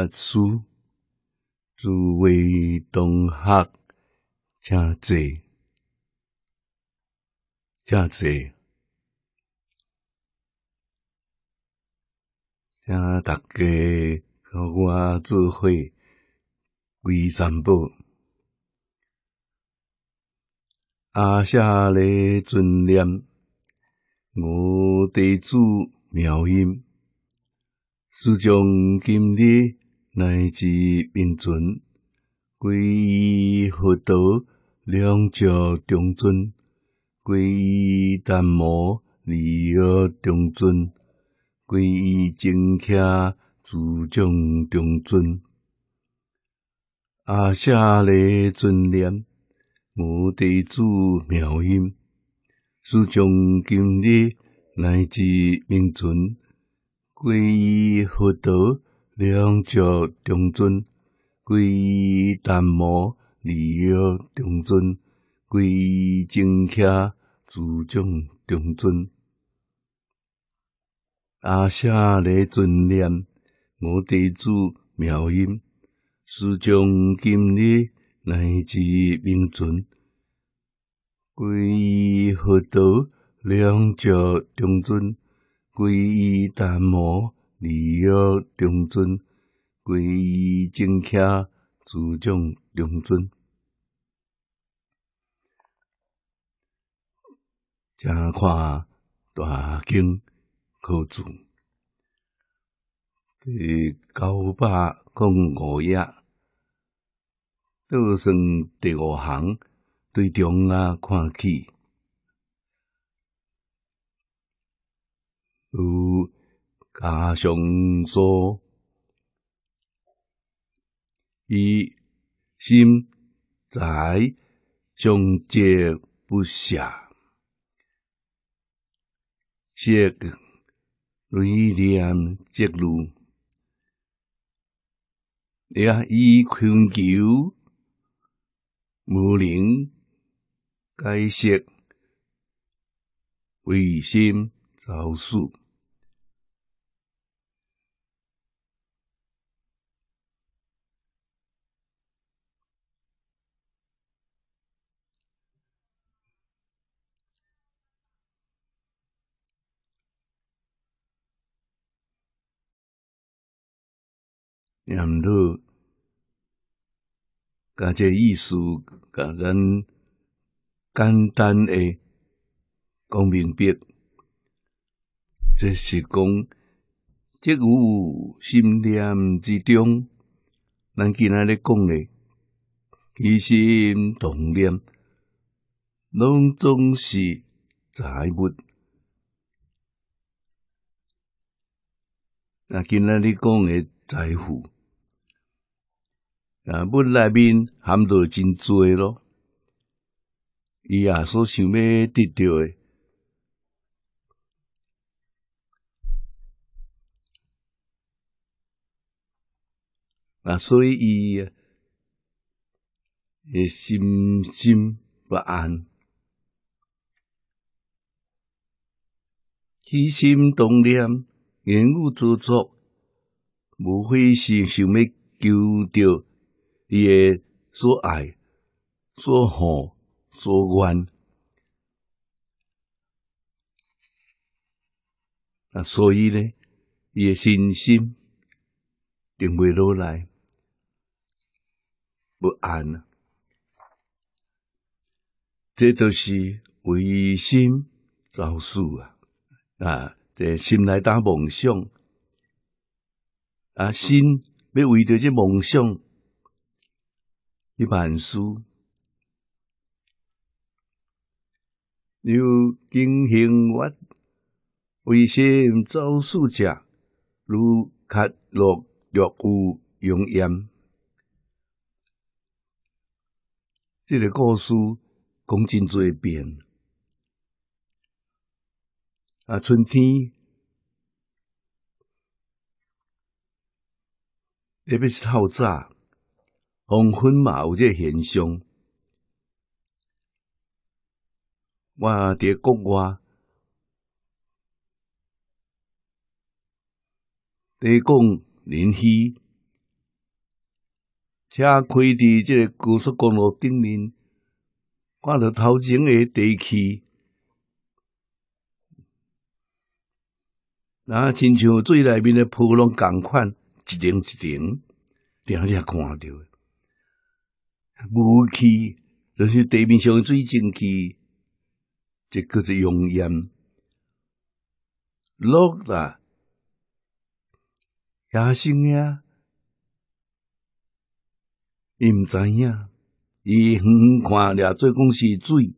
阿诸位同学，正姐，正姐，请大家和我做伙卫生部。阿舍利尊念，我地主妙音，自从今日。乃至明尊，皈依佛陀，两脚中尊；皈依檀摩，二耳中尊；皈依精卡，自证中尊。阿舍利尊念，摩地主妙音，师长今日乃至明尊，皈依佛陀。两足中尊，皈依檀摩；二腰中尊，皈依精舍；诸中重尊，阿舍利尊念，我弟子妙音，师众今日乃至名尊，皈依佛陀；两足中尊，皈依檀摩。二月中尊，皈依正教，注重中尊，正看大经可助。第九百共五页，倒算第五行，对中央看起，加上说：“伊心在，终结不下，这个锐利之路呀！以恳求，无灵解释，为心造数。”言路，即个意思，甲咱简单诶讲明白，即是讲，即有心念之中，咱今仔日讲诶，其实同念，拢总是财物。那今日讲诶财富。啊！物内面含着真多咯，伊啊所想要得到的，啊，所以伊诶心心不安，起心动念，言语造作，无非是想要求到。伊诶所爱、所好、所愿，啊，所以呢，伊诶信心定袂落来，不安。这都是违心招数啊！啊，这心来当梦想，啊，心要为着这梦想。一盘书，有惊险或危险招数者，如刻落落骨熔岩。这个故事讲真侪遍。啊，春天特别是透早。黄昏嘛有这现象。我伫国外，伫共临沂，车开伫这高速公路顶面，看到头前个地区，那亲像水内面的波浪共款，一顶一顶，两只看着。雾气就是地面上水蒸气，这叫是熔岩。落啦。野生呀，伊毋知影，伊远远看了，最讲是水，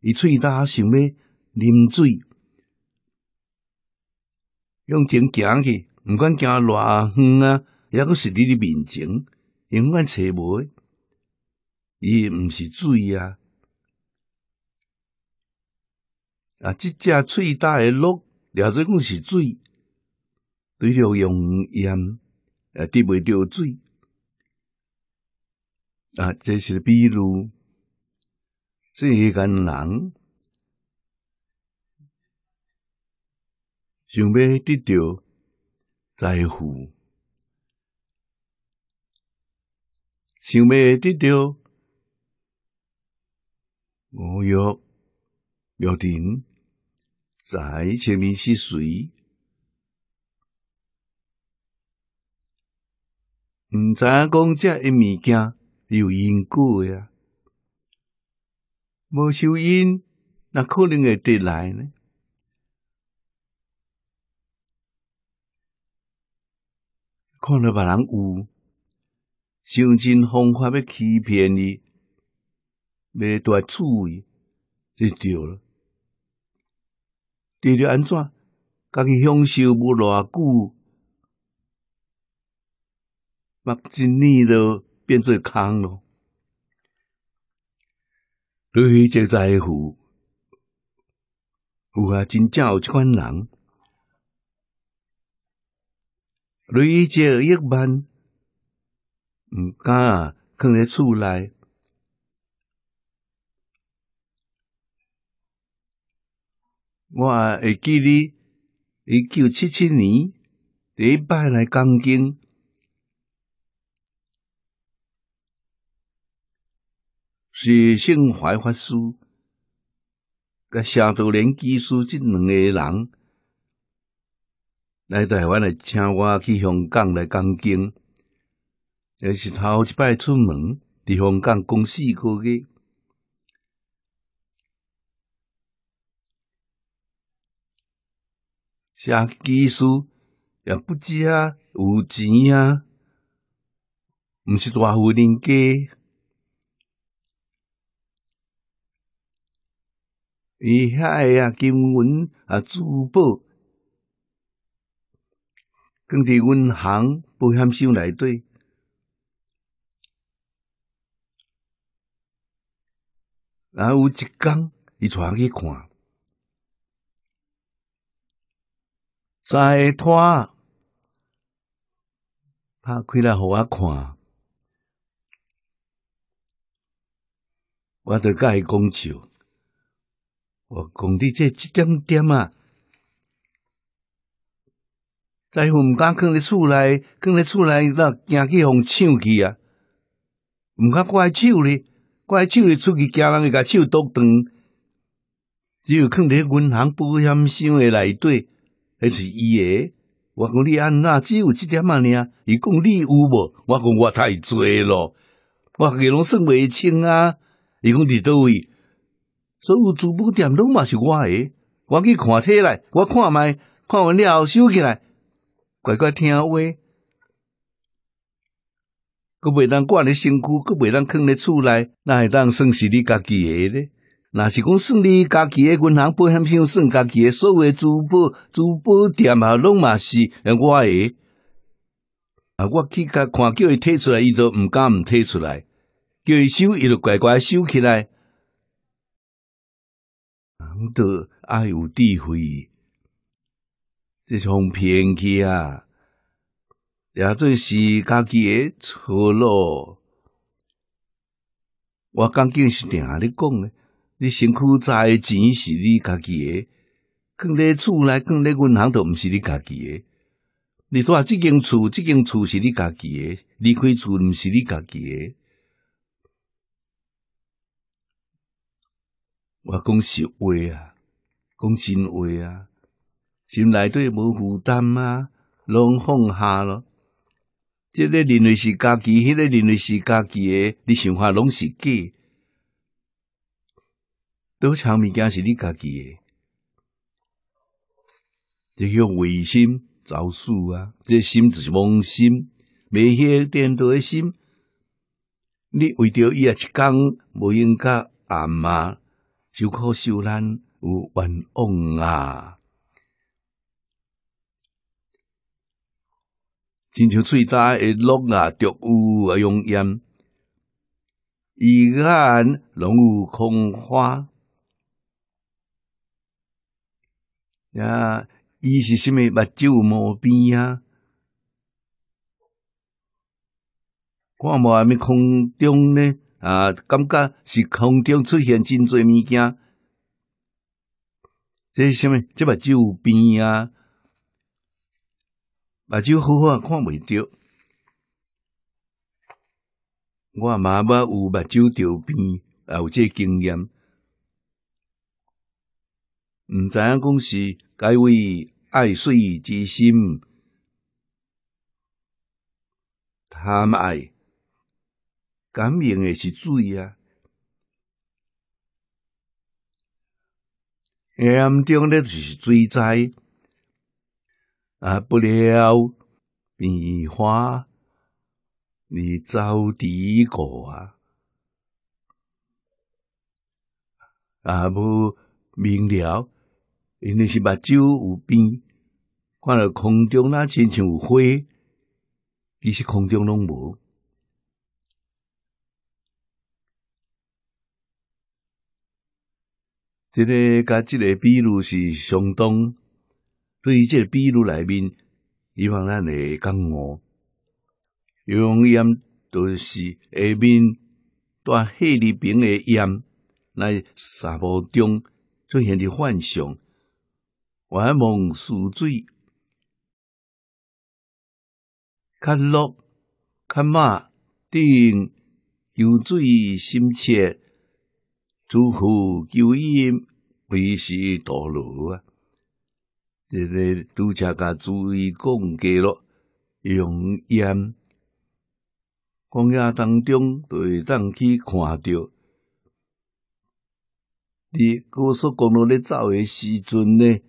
伊喙焦想要啉水，用前行去，毋管行偌远啊，抑个是你的面前永远找无。伊毋是水啊！啊！即只喙大诶鹿，料做讲是水，对着用盐，也滴袂着水。啊，这是比如，世间人想要得到财富，想要得到。我要要定在前面是谁？毋知影讲遮一物件有因果诶啊，无收因，那可能会得来呢？看了别人有，想尽方法要欺骗伊，未段注意，你对了，掉了安怎？刚去享受不偌久，目一年了变做空了。瑞杰在乎，有啊，真正一款人。瑞杰一万，毋敢放在厝内。我也会记哩，一九七七年第一摆来讲经，是性怀法师甲谢道连技师即两个人来台湾来请我去香港来讲经，也是头一摆出门伫香港公司过个。写技术也不止啊，有钱啊，毋是大富人家。伊遐个啊，金银啊，珠宝，跟伫阮行保险箱内底。啊，有一天，伊阮去看。在拖，拍开来给我看。我甲伊讲笑，我讲你这一点点啊，在乎毋敢放伫厝内，放伫厝内那惊去互抢去啊！毋敢怪手咧，怪手咧出去，惊人会甲手剁断，只有放伫银行保险箱诶内底。迄是伊诶。我讲你安那只有即点啊，尔，伊讲你有无，我讲我太侪咯，我个拢算未清啊，伊讲伫倒位，所有珠宝店拢嘛是我诶。我去看睇来，我看卖，看完了后收起来，乖乖听话，佫袂当挂咧身躯，佫袂当藏咧厝内，哪会当算是你家己诶咧？那是讲算你家己的银行、保险箱、算家己的所谓珠宝珠宝店啊，拢嘛是我诶。啊，我去甲看叫伊摕出来，伊都毋敢毋摕出来，叫伊收，伊就乖乖收起来。人都爱有智慧，这种骗去啊，也最是家己的错咯。我刚就是定下你讲诶。你辛苦赚的钱是你家己的，放你厝内，放你银行都毋是你家己的。你住即间厝即间厝是你家己的，离开厝毋是你家己的。我讲实话啊，讲真话啊，心内底无负担啊，拢放下咯。这个认为是家己，迄个认为是家己的，你想法拢是假。都强物件是你家己个，这个为心造树啊，这心就是妄心，没些颠倒的心，你为着伊啊一讲，不应甲阿妈受苦受难有冤枉啊！亲像喙大诶鹿啊，着有啊，用烟，一看拢有空花。呀，伊是虾米？目睭无边啊！看无啥物空中呢？啊，感觉是空中出现真侪物件。这是虾米？这目睭有病啊！目睭好好啊，看袂着。我妈妈有目睭掉病，也有这经验。毋知影讲是该为爱水之心，贪爱感应诶是水啊！严中咧就是水灾啊！不了变花，你遭的果啊！啊不明了。因为是目睭有边，看到空中那亲像有火，其实空中拢无。即个甲即个比如是相当，对于即个比如内面，以往咱会讲，我用盐都是下面带黑里边的盐来沙漠中出现的幻想。玩望赎罪，看鹿看马，定有罪心切，祝福救因，为是陀罗啊！这个拄则甲注意讲过了，用眼光眼当中就当去看到。你高速公路咧走诶时阵咧，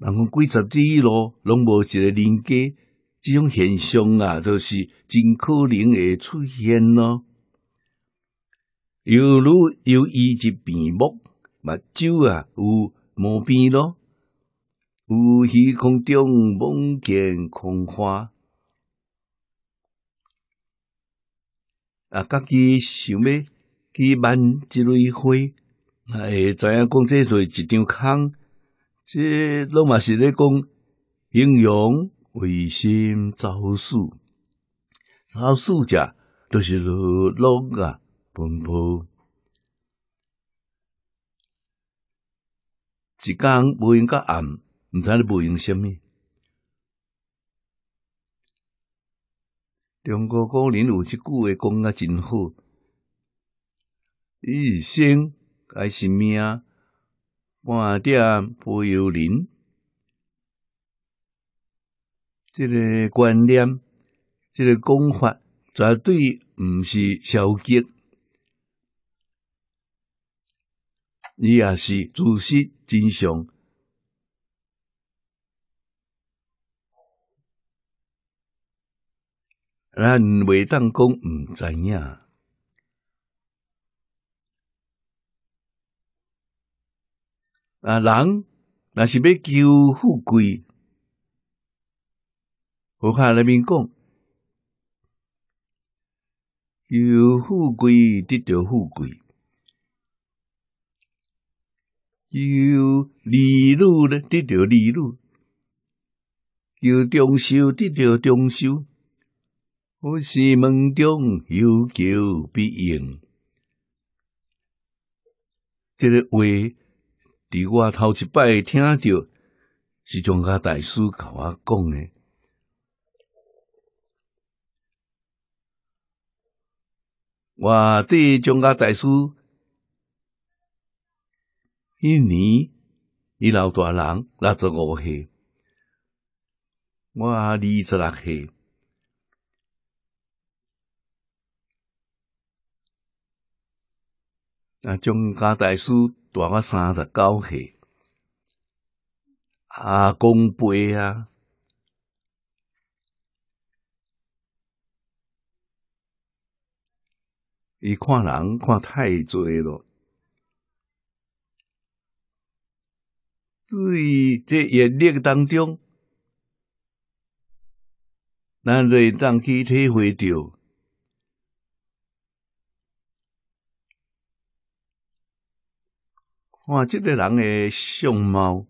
人讲几十里路拢无一个连家，即种现象啊，都是真可能会出现咯。犹如有一只病木，目睭啊有毛病咯，有虚空中梦见空花，啊，家己想要去挽一蕊花，会知影讲这做一张空。即拢嘛是咧讲，英勇为心招数，招数者就是如落个奔波。一工无用个暗，毋知你无用虾米。中国古人有一句话讲啊真好，一生还是命。啊？半点不由人，这个观念，这个讲法，绝对不是消极，伊也是自私真相。咱袂当讲毋知影。啊，人若是要求富贵，我看人民讲，求富贵得到富贵，求利禄得到利禄，求长寿得到长寿，我是梦中有求必应，这个话。伫我头一摆听到是张家大师甲我讲诶。我伫张家大师，迄年伊老大人六十五岁，我二十六岁，啊，张家大师。大我三十九岁，阿公伯啊，伊看人看太侪咯。至于这演练当中，咱会当去体会到。看即个人诶相貌、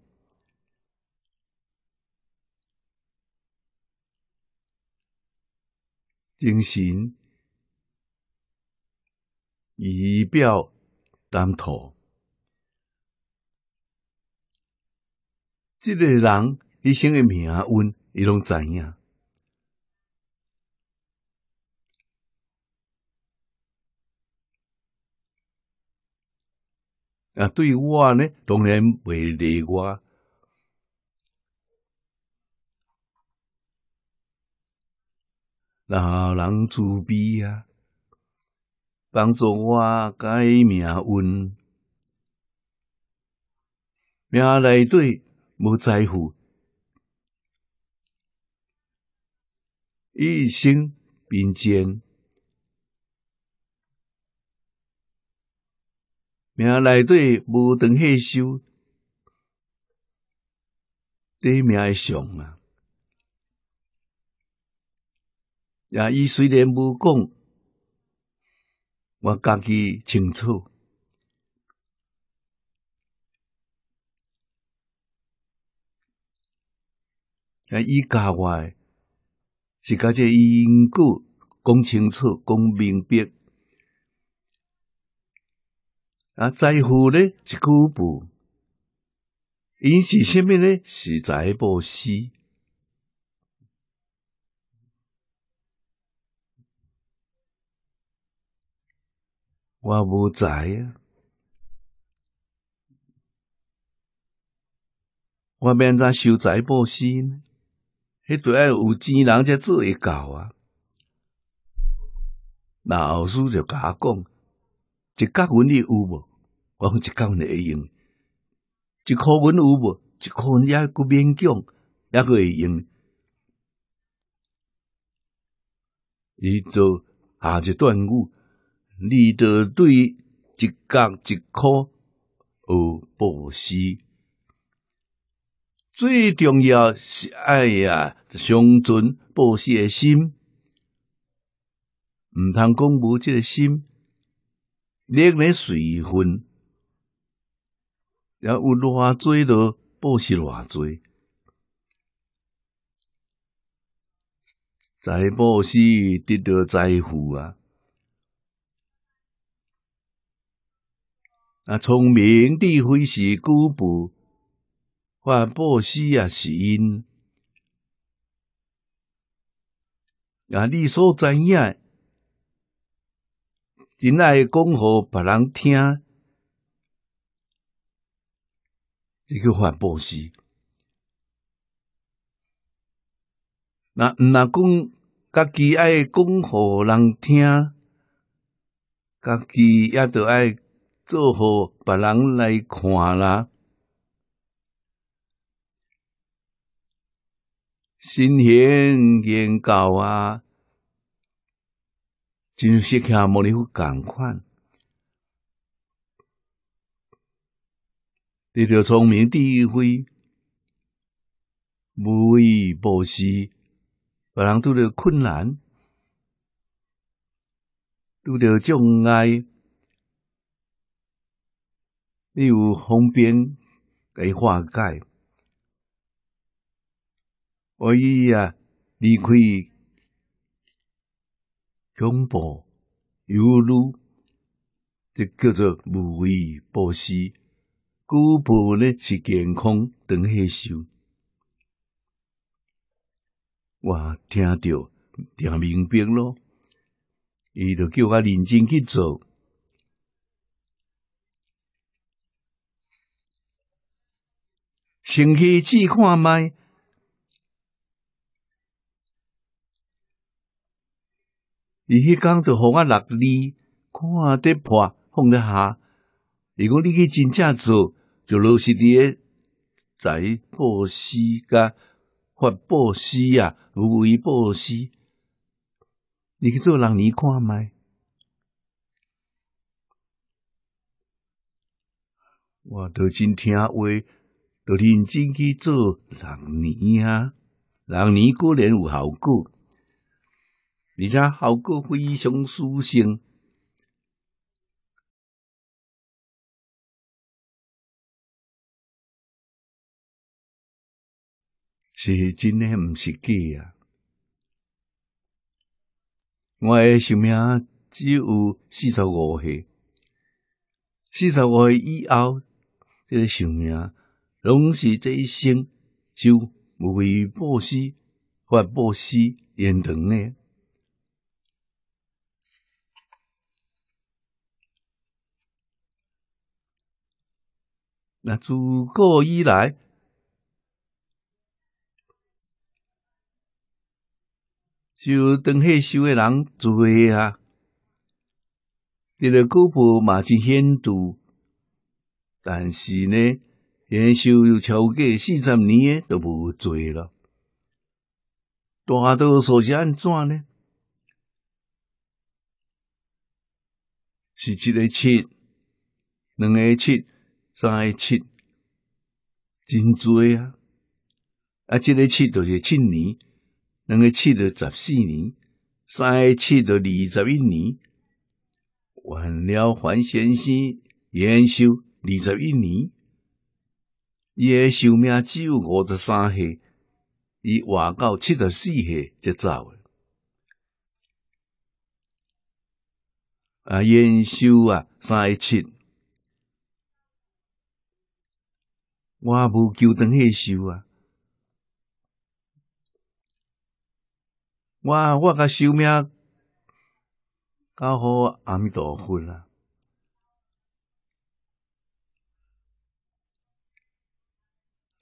精神、仪表、谈吐，这个人一生诶名运，伊拢知影。啊，对我呢，当然会例外。老人慈悲啊，帮助我改命运，命来底无在乎，一生并肩。名内底无等退休，名命上啊！也伊虽然无讲，我家己清楚。啊，伊教我，是甲这因果讲清楚，讲明白。啊，在乎咧一句不，伊是虾米咧？是财布施。我无财啊，我免怎修财布施呢？迄个爱有钱人才做得到啊。那老师就甲我讲，一角银你有无？我讲一教你会用，一箍文有无？一箍文抑个勉强，抑个会用。伊都下一段语，你都对一讲一箍有布施。最重要是爱呀，上尊布施的心，毋通讲无即个心，念咧随分。要有偌济多报是偌济。在报施得到财富啊！啊，聪明智慧是古布，发报施也是因。啊，你所知样，真爱讲互别人听。这个反布时，那毋若讲，家己爱讲互人听，家己也着爱做互别人来看啦。新型研究啊，真适合无拟佛共款。得到聪明智慧，无畏无息。别人遇到困难、遇到障碍，你有方便给化解，所以啊，离开恐怖，忧虑，这叫做无畏无息。古婆呢是健康长退寿。我听到听明兵咯，伊就叫我认真去做，先去试看卖。伊迄工就互我六立，看下得破，放得下。如果你去真正做，就若是伫诶财布施、甲法布施啊，无为布施，你去做人尼看卖？我都真听话，都认真去做人尼啊，人尼果然有效果，而且效果非常殊胜。是真诶，毋是假啊！我诶寿命只有四十五岁，四十五岁以后，这个寿命拢是这一生就无为布施、或布施延长呢。那自古以来，就等退收诶人做啊，一个干部嘛真显著，但是呢，现收又超过四十年诶都无做啦。大多数是安怎呢？是一个七、两个七、三个七，真多啊！啊，这个七就是七年。能够七到十四年，个七到二十一年，完了还先生延寿二十一年，伊诶寿命只有五十三岁，伊活到七十四岁才走诶。啊，延寿啊，三七，我无求等迄寿啊。我我甲生命搞好阿弥陀佛啦，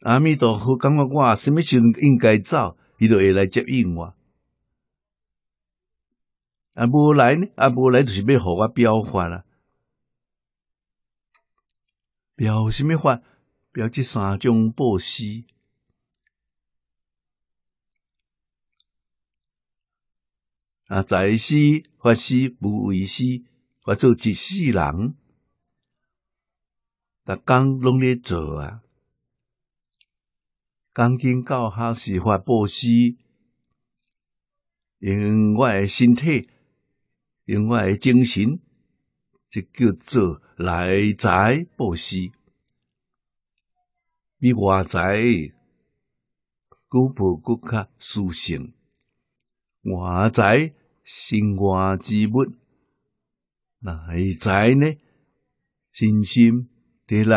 阿弥陀佛，感觉我啥物时阵应该走，伊就会来接应我。啊，无来呢？啊，无来就是要互我表法啊。表啥物法？表这三种布施。啊！在世、法师不为师，活做一世人，逐工拢咧做啊！讲经教学是法布施，用我诶身体，用我诶精神，即叫做内财布施，比外财搁薄搁较殊胜。外在善观之物，内在呢善心、得力，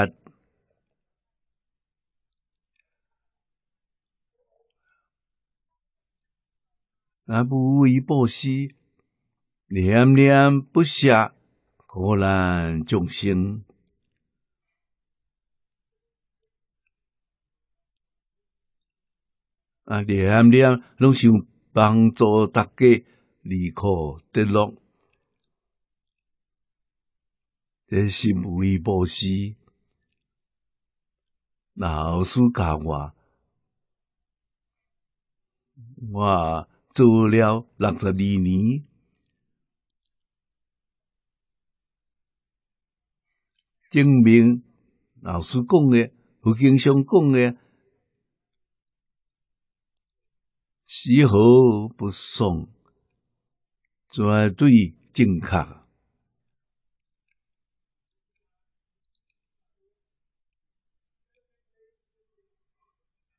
阿母为报施，念念不舍，苦难众生，啊，念念拢想。帮助大家立刻得乐，这是韦伯斯老师教我，我做了六十二年，证明老师讲的，佛经上讲的。丝毫不爽，绝对正确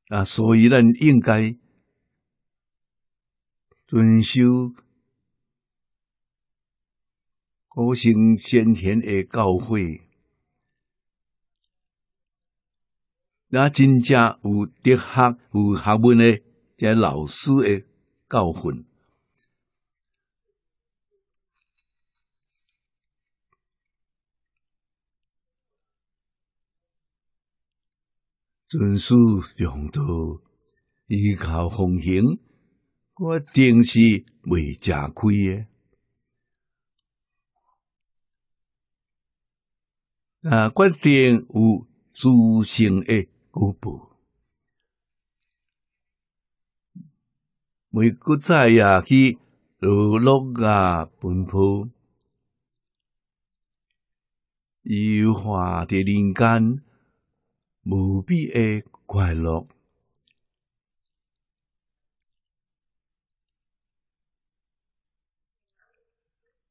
啊！所以咱应该遵守古圣先贤的教诲，那真正有德学、有学问的。即老师诶教训。尊师重道，依靠奉行，我定是未吃亏诶。啊，决定有自性诶果报。每个在下去如鹿啊奔跑，羽化的人间无比的快乐。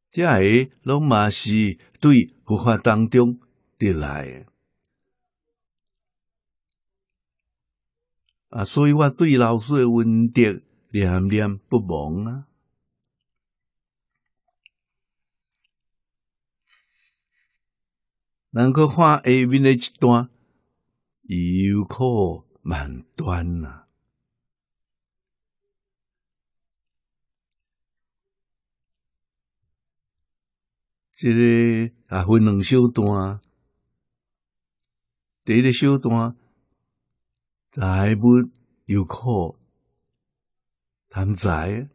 这个拢嘛是对佛法当中得来啊，所以我对老师的温德。念念不忘啊！咱去看下面的一段，忧苦万端啊！这个啊分两小段，第一小段在不忧苦。贪财，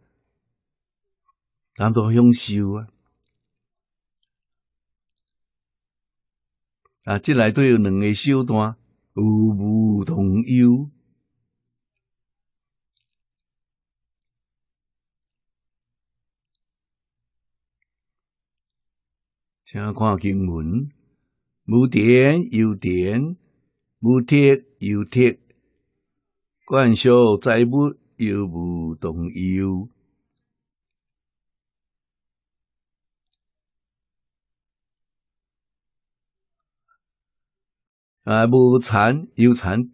贪多享受啊！啊，即下底有两个小段，有无同忧。请看经文：无田有田，无铁有铁，灌输财物。有无动摇？啊，无残有残，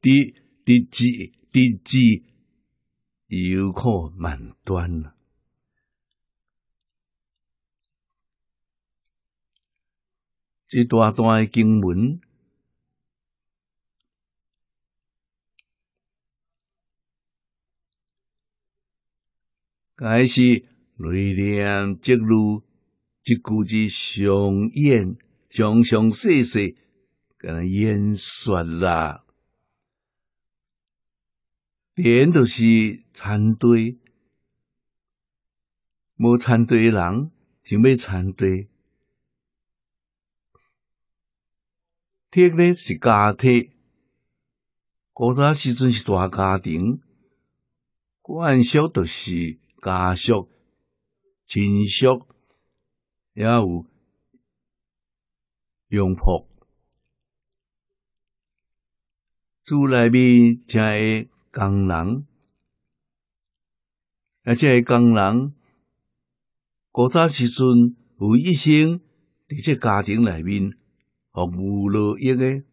滴滴至滴至，有苦满端。这段段的经文。开是瑞电接入，一句子上演，详详色色，跟他演说啦。电都是参队，无参队诶人，想要参队。铁呢是家庭，古早时阵是大家庭，管小都是。家属、亲属也有佣仆，厝内面正系工人，而且系工人，古早时阵有一生伫这家庭内面服务劳役个。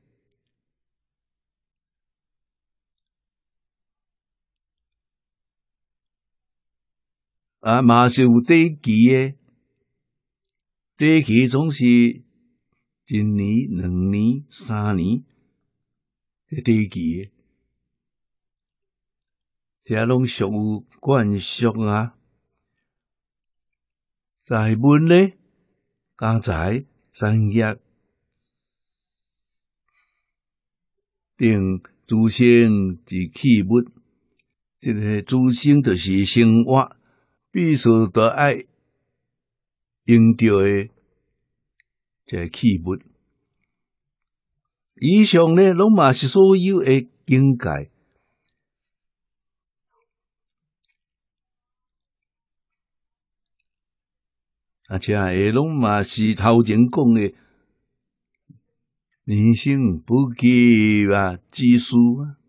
啊嘛是有底期诶底期总是一年两年三年诶底期遮拢属于惯常啊在本咧刚才三页并组成一器物一个组成著是生活必须得爱用到的这器物，以上呢拢嘛是所有的境界，而且也拢嘛是头前讲的，人生不羁啊，自私啊。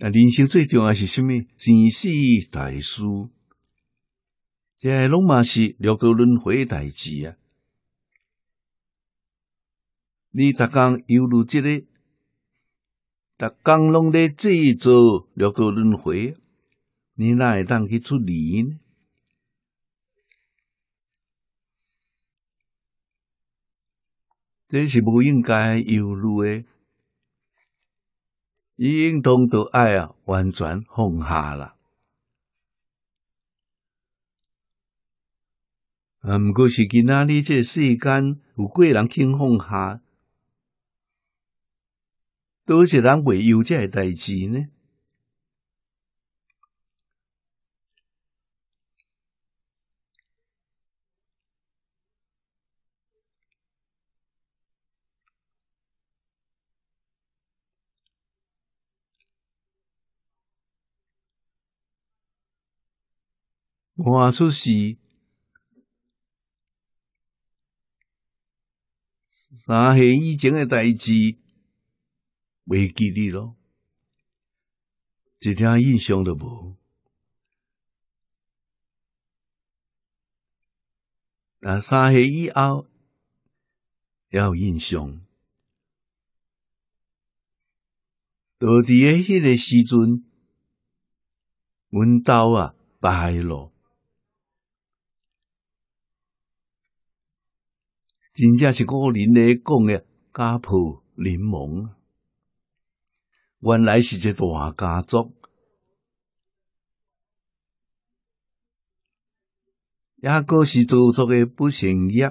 啊，人生最重要是甚物？生死大事，这拢嘛是六道轮回代志啊！你逐工犹如即个，逐工拢咧制造六道轮回，你哪会当去处理呢？这是无应该犹如诶。伊应当都爱啊，完全放下啦。啊，毋过是今仔日，这世间有几人肯放下？多是人为有这代志呢。我出是三岁以前诶代志，未记你咯，一点印象都无。那三岁以后，有印象。到底迄个时阵，阮兜啊，败咯。真正是古人来讲诶，家谱联盟，原来是一大家族，抑可是祖作诶不成业。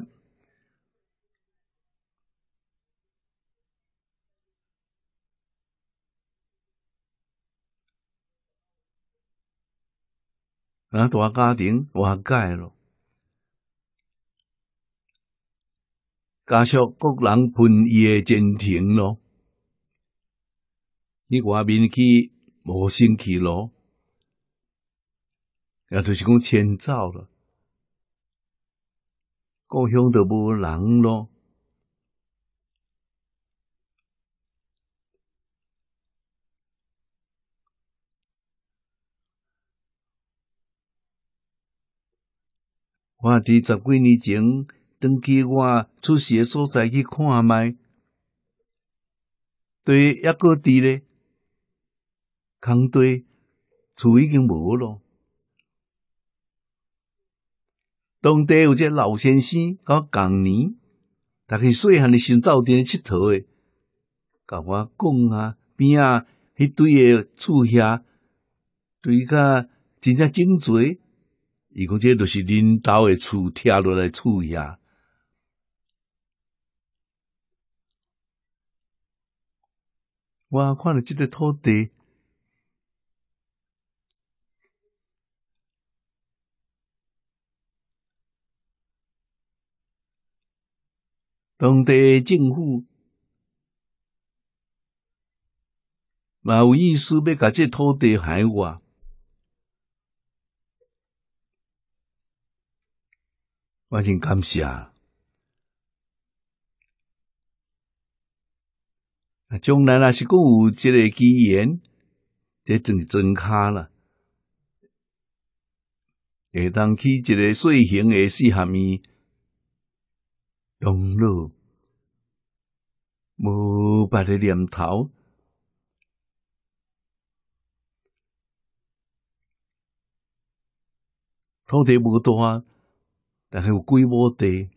啊，大家庭瓦解了。加上各人分伊诶进程咯！你外面去无兴趣咯？也就是讲迁走了，故乡都无人咯。我伫十几年前。等去我出事诶所在去看卖，对抑个伫咧，空地厝已经无咯。当地有只老先生，甲我讲年，逐是细汉诶时阵到店佚佗诶，甲我讲啊，边啊，迄堆诶厝下，对个真正真侪，伊讲即著是恁兜诶厝拆落来厝下。我看到这个土地，当地政府蛮有意思，要把这土地还我，我真感谢啊，将来若是讲有一个机缘，这等于真卡了，下当去一个小型的四合院养老，无别的念头，土地无大，但系有几亩地。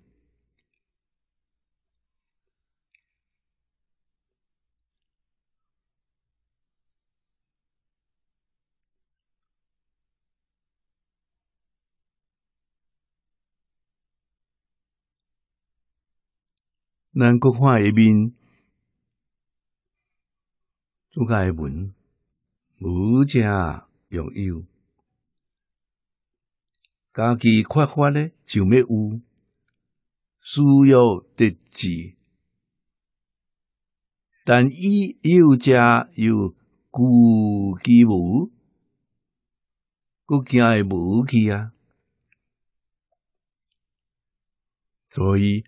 咱国看下面，主家诶门无遮容易，家己缺乏咧，就要有需要得志，但伊又遮又居其无，搁惊会无去啊，所以。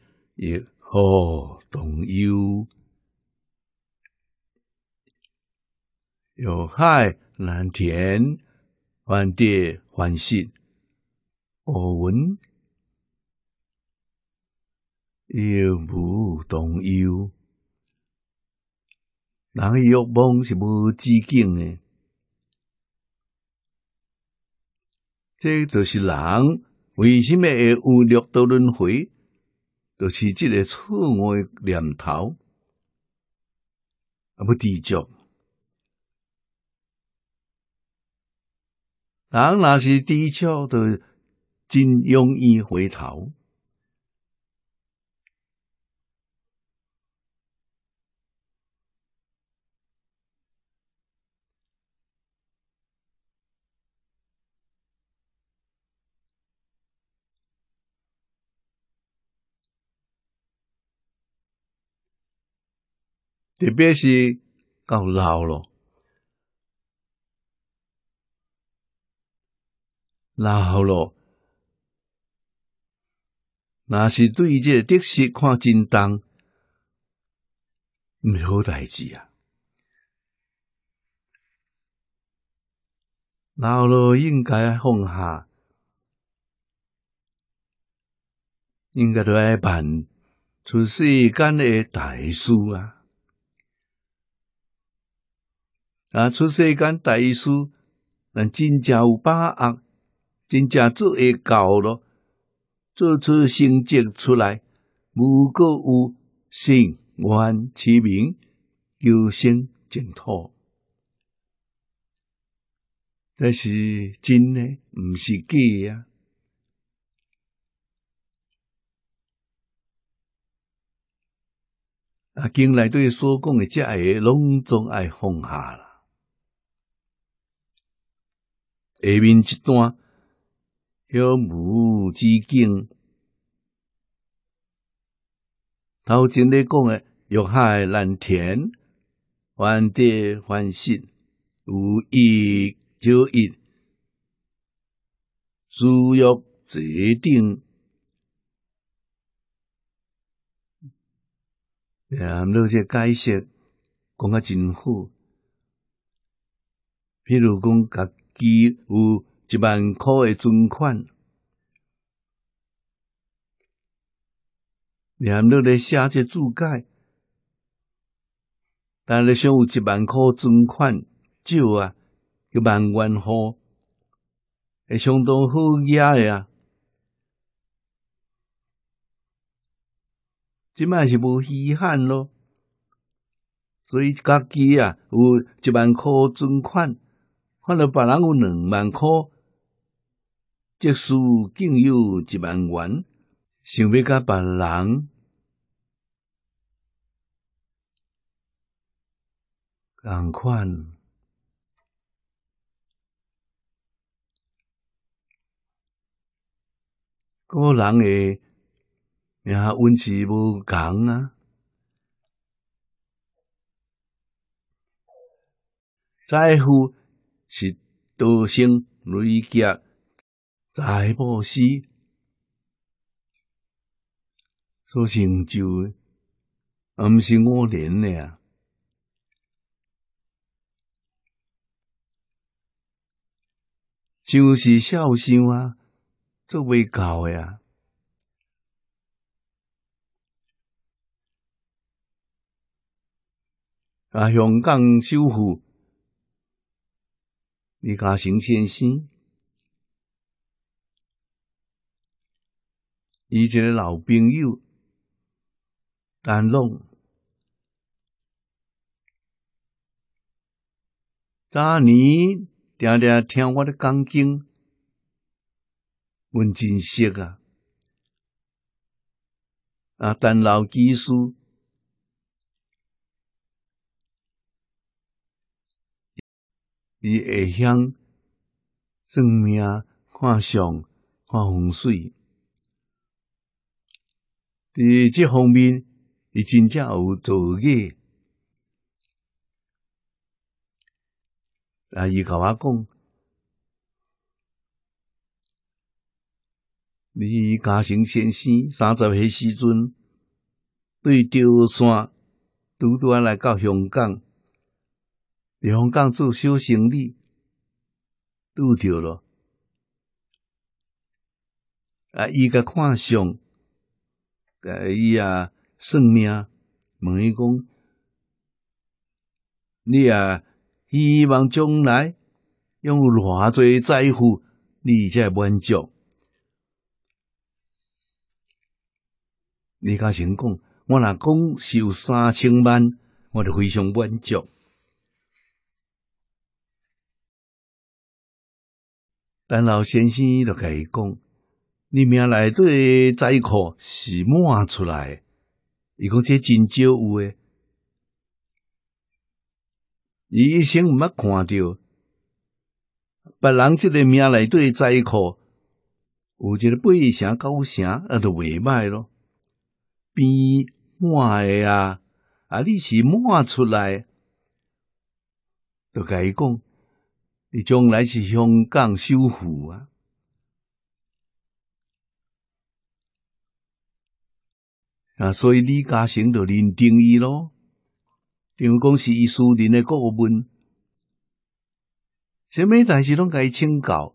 何同忧？有害难填，换地换心，何文又无同忧？人欲望是无止境的，这就是人为什么有六道轮回。就是即个错误诶念头，啊不知足，人若是知足，都真容易回头。特别是到老了，老了，那是对这得失看真重，是好代志啊。老了应该放下，应该都爱办，出世间诶大事啊。啊！出世间大师，咱真正有把握，真正做会到咯，做出成绩出来。如果有信愿起名，求生净土，这是真的，毋是假呀！啊，经来对所讲的这些，拢总爱放下。下面一段有无止境？头前你讲的“欲海蓝天，环得环新，无一就一”，主要决定。啊，那些解释讲啊真好，比如讲甲。有一万块的存款，连落来写这注解，但你想有一万块存款，这啊一万元好，会相当好压的啊，即卖是无遗憾咯。所以家己啊，有一万块存款。看到别人有两万块，即使仅有一万元，想要甲别人，赶款，个人的名运气无同啊，在乎。是多生累劫，再不世所成就，而不是我念的啊。就是孝心啊，做未到呀。啊，啊，香港首富李嘉诚先生，伊一个老朋友，但拢早年常常听我的讲经，阮真熟啊！啊，但老吉师。伊会向算命、看相、看风水。伫即方面，伊真正有造诣。啊，伊甲我讲，伊嘉诚先生三十岁时阵，对舟山拄啊来到香港。李鸿章做小生意，都掉了。啊，伊甲看相，甲伊啊算命，问伊讲：，你啊希望将来用偌济财富，你才满足？你甲先讲：，我若讲是有三千万，我就非常满足。但老先生就甲伊讲：“你命内底灾苦是满出来。”伊讲这真少有诶，伊一生毋捌看着别人即个命内底灾苦，有一个背声高声，那就未歹咯，变满诶啊！啊，你是满出来，就甲伊讲。你将来是香港首富啊！啊，所以李嘉诚就认定伊咯，因为是伊私人联的顾问，虾物代志拢伊请教。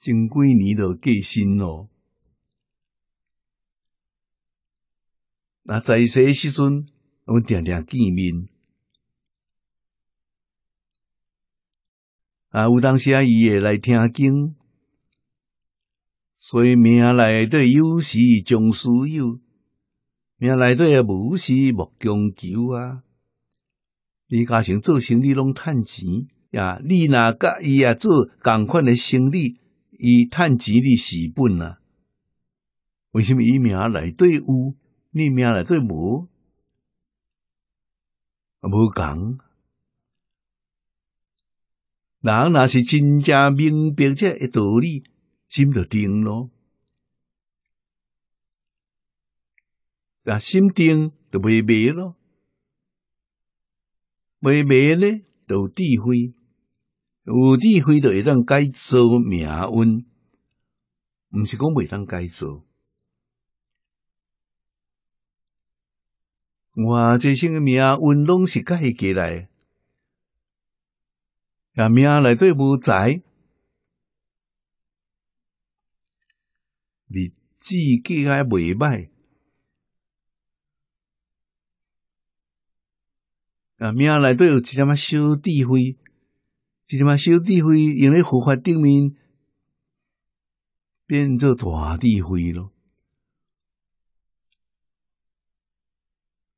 前几年就过身咯。那在世些时阵，我们常常见面。啊，有当时啊，伊会来听经，所以命内底有时将输有，命底啊无时莫强求啊。你家先做生意拢趁钱呀，你若甲伊啊做共款诶生意，伊趁钱哩是本啊。为什么伊命内底有，你命内底无？无共。人若是真正明白这一道理，心就定咯。若心定就未迷咯，未迷呢，有智慧，有智慧就会当改造命运，毋是讲未当改做。我这些命运拢是改过来。啊，命来底无才，日子过啊未歹。啊，命来底有一点仔小智慧，一点仔小智慧，用咧佛法顶面，变做大智慧咯。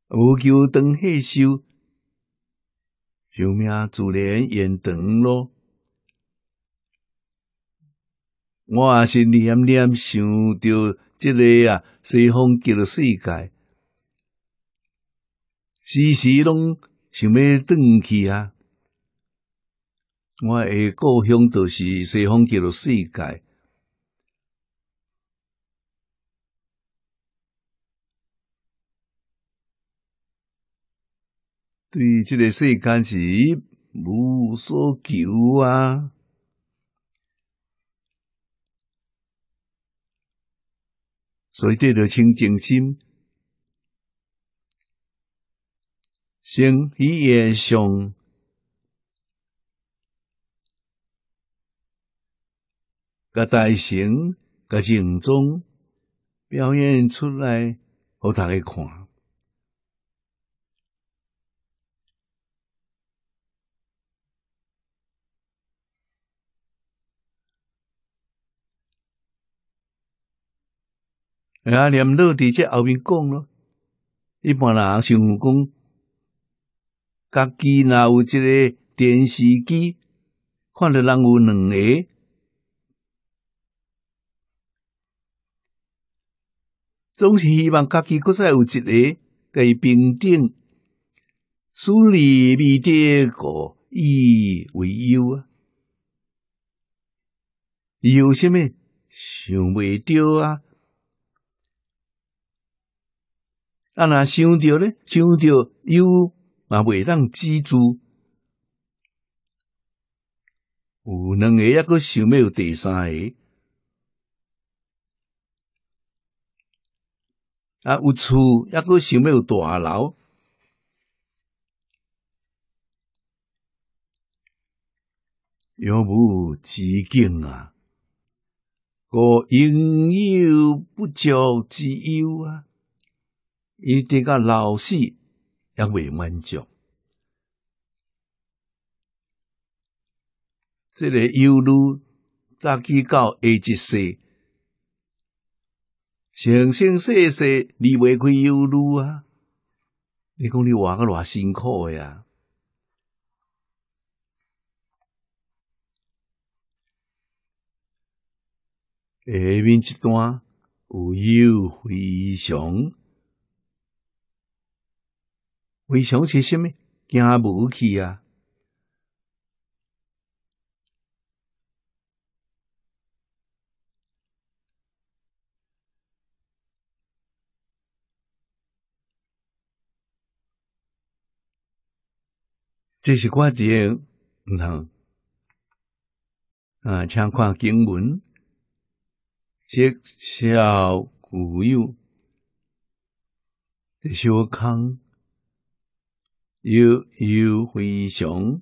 无求当乞修。寿命自然延长咯。我也是念念想着这个啊西方极乐世界，时时拢想要转去啊。我的故乡就是西方极乐世界。对这个世间是无所求啊，所以得着清净心，性与愿相，个大性个正中，表演出来，好大家看。啊！连老伫在后面讲咯，一般人想讲，家己若有一个电视机，看着人有两个，总是希望家己搁再有一个甲伊平等，树立未得过以为优啊，有啥物想袂到啊？啊！若想着咧，想着又嘛袂当知足。有两个抑个想要有第三个，啊，有厝抑个想要有大楼，有无止境啊？我拥有不着之忧啊！伊伫个老死也未满足，这个幼女早起到下一世，生生世世离袂开幼女啊！你讲你活个偌辛苦诶啊！下面一段有有非常。非常起心哩，惊无去啊！这是我键，唔通啊？请看经文，介小古友的小康。悠悠非常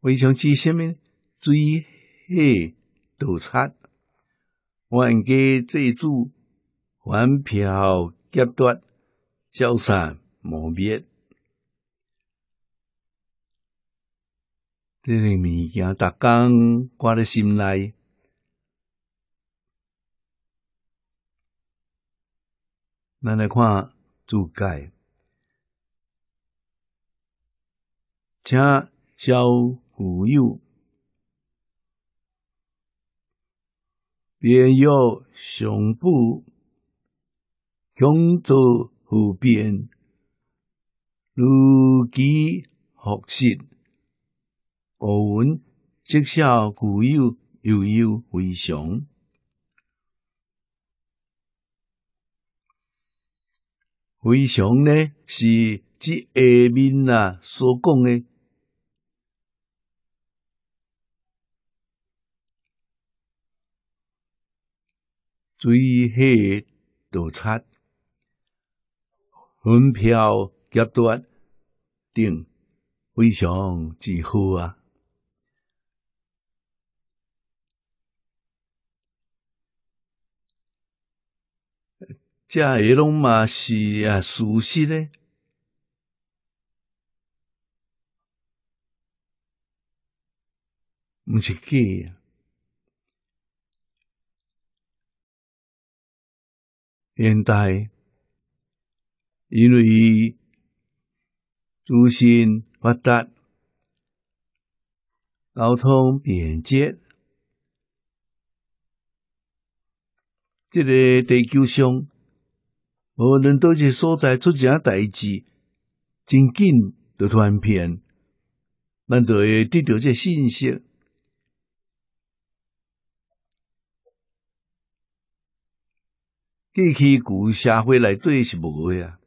非常之甚物，水火斗杀，冤家祭祖，反票，结夺，消散无灭，这个物件，逐纲挂在心内。咱来看注解。请小古友，边幼胸部胸周和边，如期服饰。古文即小古幼幼幼为祥，为常呢？是即下面啊所讲的。水火倒擦，云飘夹断，顶非常之好啊！这下拢嘛是啊，事实嘞，毋是假。现代，因为资讯发达、交通便捷，这个地球上无论到一所在出啥代志，真紧就传遍，咱就会得到这信息。比起旧社会内底是无啊。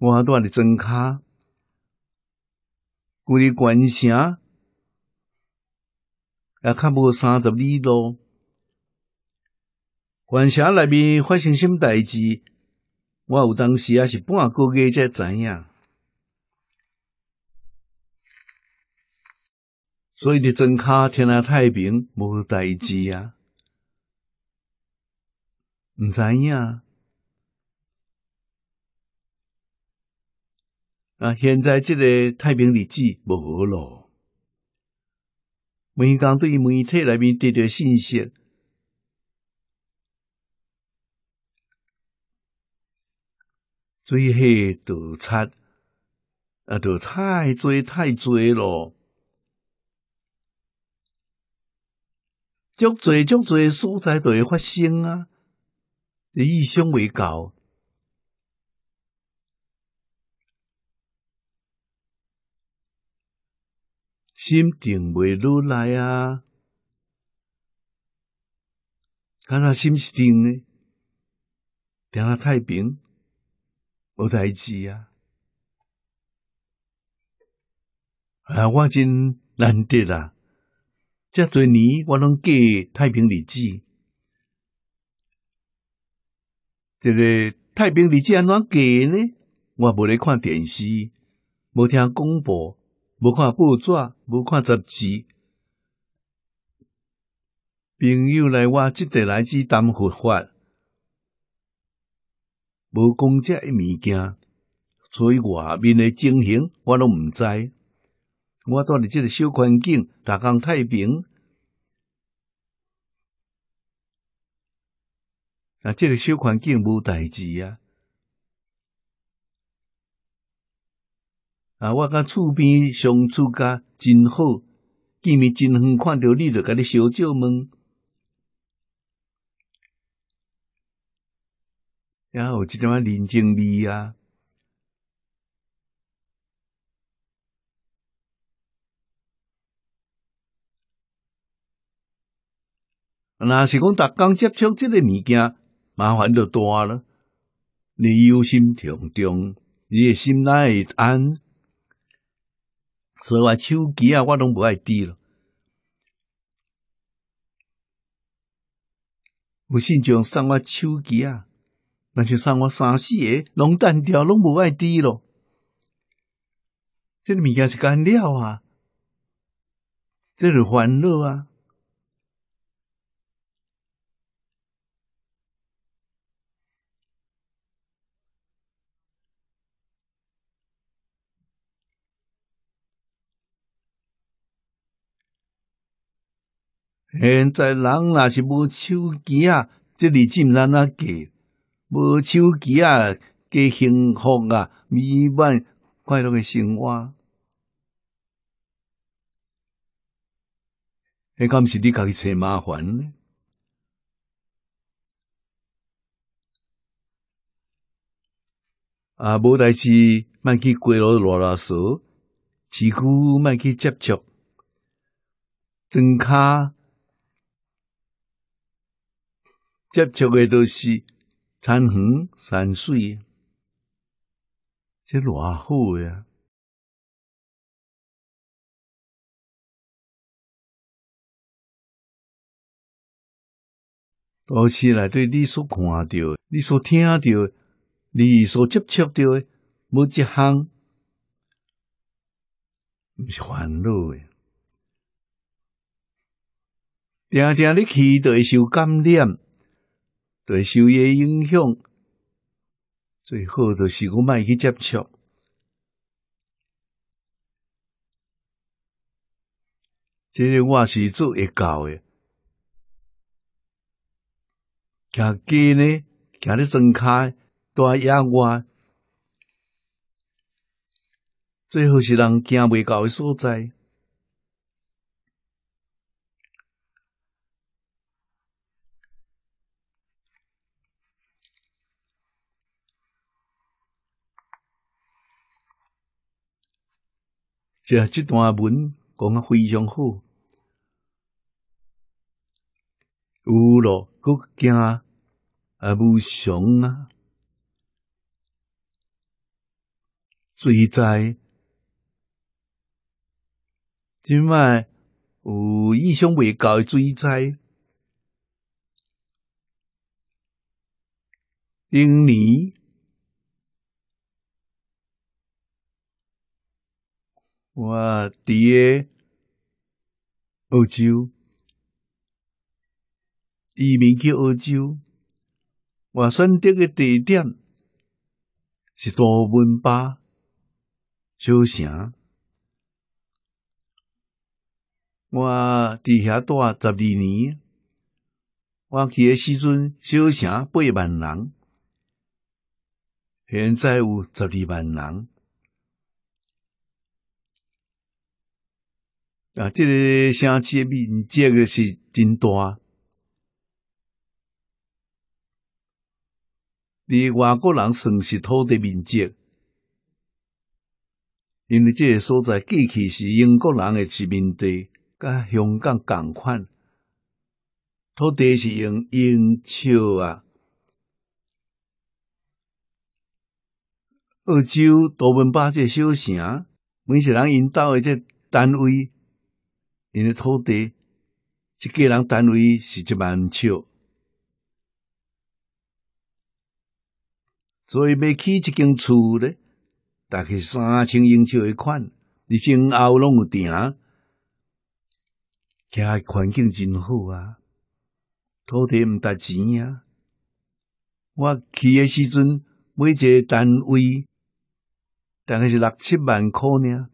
我住的真卡，离县城也较无三十里路。县城内面发生什么代志，我有当时也是半个月才知影。所以你真卡，天下太平，无代志啊。唔知影啊！现在即个太平日子无咯。每工对于媒体内面得到信息，最黑毒杀啊，都太追太追咯，足侪足做事在都会发生啊！以心为教，心定未落来啊！心是定定太平，无代志啊！啊，我真难得啊！遮侪年我拢过太平日子。这个太平日子安怎过呢？我无咧看电视，无听广播，无看报纸，无看杂志。朋友来我即地来去谈佛法，无讲遮诶物件，所以外面诶情形我拢毋知。我住伫即个小环境，逐工太平。啊，这个小环境无代志啊。啊，我甲厝边相处甲真好，见面真远，看到你就甲你小借问，也有一点仔人情味啊。若是讲逐工接触即个物件。麻烦就大了，你忧心忡忡，你的心哪会安。以我手机啊，我拢无爱滴了。微信将送我手机啊，那就送我三四个，拢单调，拢无爱滴了。这个物件是干了啊，这是欢乐啊。现在人若是无手机啊，这里进那那过，无手机啊，过幸福啊，美满快乐的生活。那毋是你家己找麻烦呢？啊，无代志，莫去街路乱乱踅，只顾莫去接触，真卡。接触的都是田园山水，这偌好诶啊！都市内底，你所看到、你所听到、你所接触到，每一项毋是烦恼的。定天的期待受感染。对受伊影响，最好就是吾卖去接触。即个我是做会教的，假计呢假咧睁开，多野外，最好是人惊未到的所在。即啊，这段文讲啊非常好。有咯，佫惊啊，啊不祥啊，水灾。今麦有影响未高水灾？今年？我伫个欧洲移民去欧洲，我选择个地点是多文巴小城。我伫遐住十二年，我去的时阵小城八万人，现在有十二万人。啊，这个城市面积个是真大。离外国人算是土地面积，因为这个所在过去是英国人的殖民地，甲香港同款，土地是用英钞啊。澳洲多文巴这小城，每一人因导的这单位。因的土地，一个人单位是一万尺，所以买起一间厝咧，大概三千英尺诶款，而且后拢有亭，而且环境真好啊。土地毋值钱啊，我去诶时阵，每一个单位，大概是六七万块尔。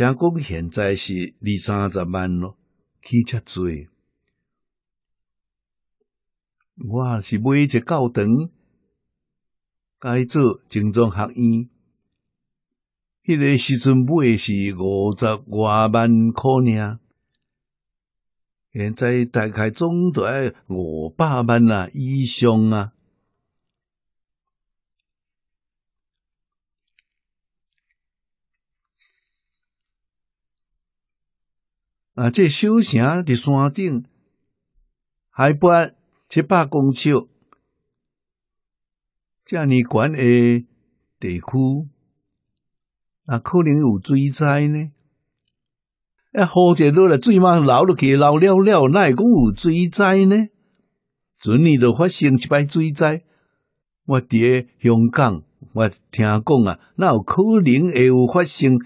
听讲现在是二三十万咯，去遮济。我是买一教堂，改做精装学院。迄个时阵买是五十外万块尔，现在大概总台五百万啊以上啊。啊，这小城伫山顶、海拔七八公尺，遮尔悬的地区，啊，可能有水灾呢？啊，雨一落来，水嘛流落去流了了，哪会讲有水灾呢？前年都发生一摆水灾，我伫香港，我听讲啊，那有可能会有发生。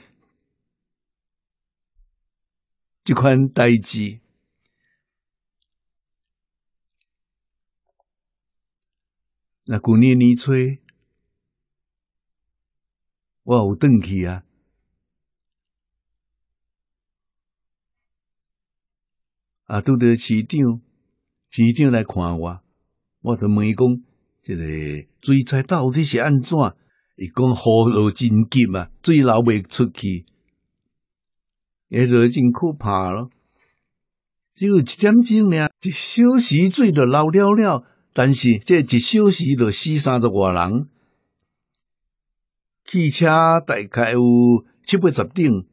即款代志。那去年年初，我有转去啊，啊，拄着市长，市长来看我，我就问伊讲，这个水灾到底是安怎？伊讲雨落真急啊，水流未出去。也落真可怕咯，只有一点钟俩，一小时水就流了了。但是这一小时就死三十外人，汽车大概有七八十顶，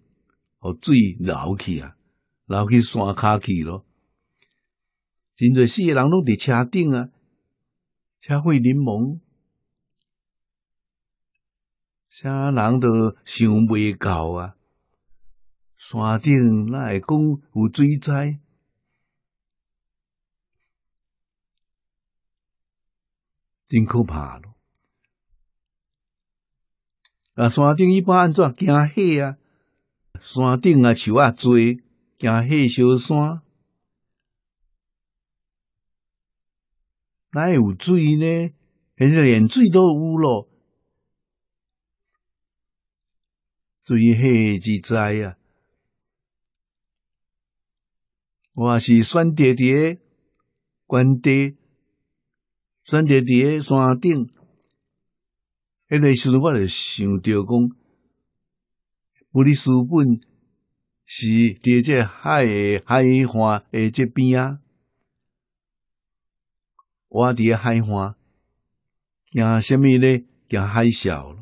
互水流去啊，流去山卡去咯。真侪死人拢伫车顶啊，车毁人亡，啥人都想未到啊。山顶哪会讲有水灾？真可怕咯！啊，山顶一般安怎惊火啊？山顶啊，树啊多，惊火烧山，哪会有水呢？现在连水都有咯，水火之灾啊！我是山底底、关底、山底底、山顶。迄个时阵，我就想着讲，我的书本是在这海海岸下这边啊。我伫个海岸，惊什么嘞？惊海啸。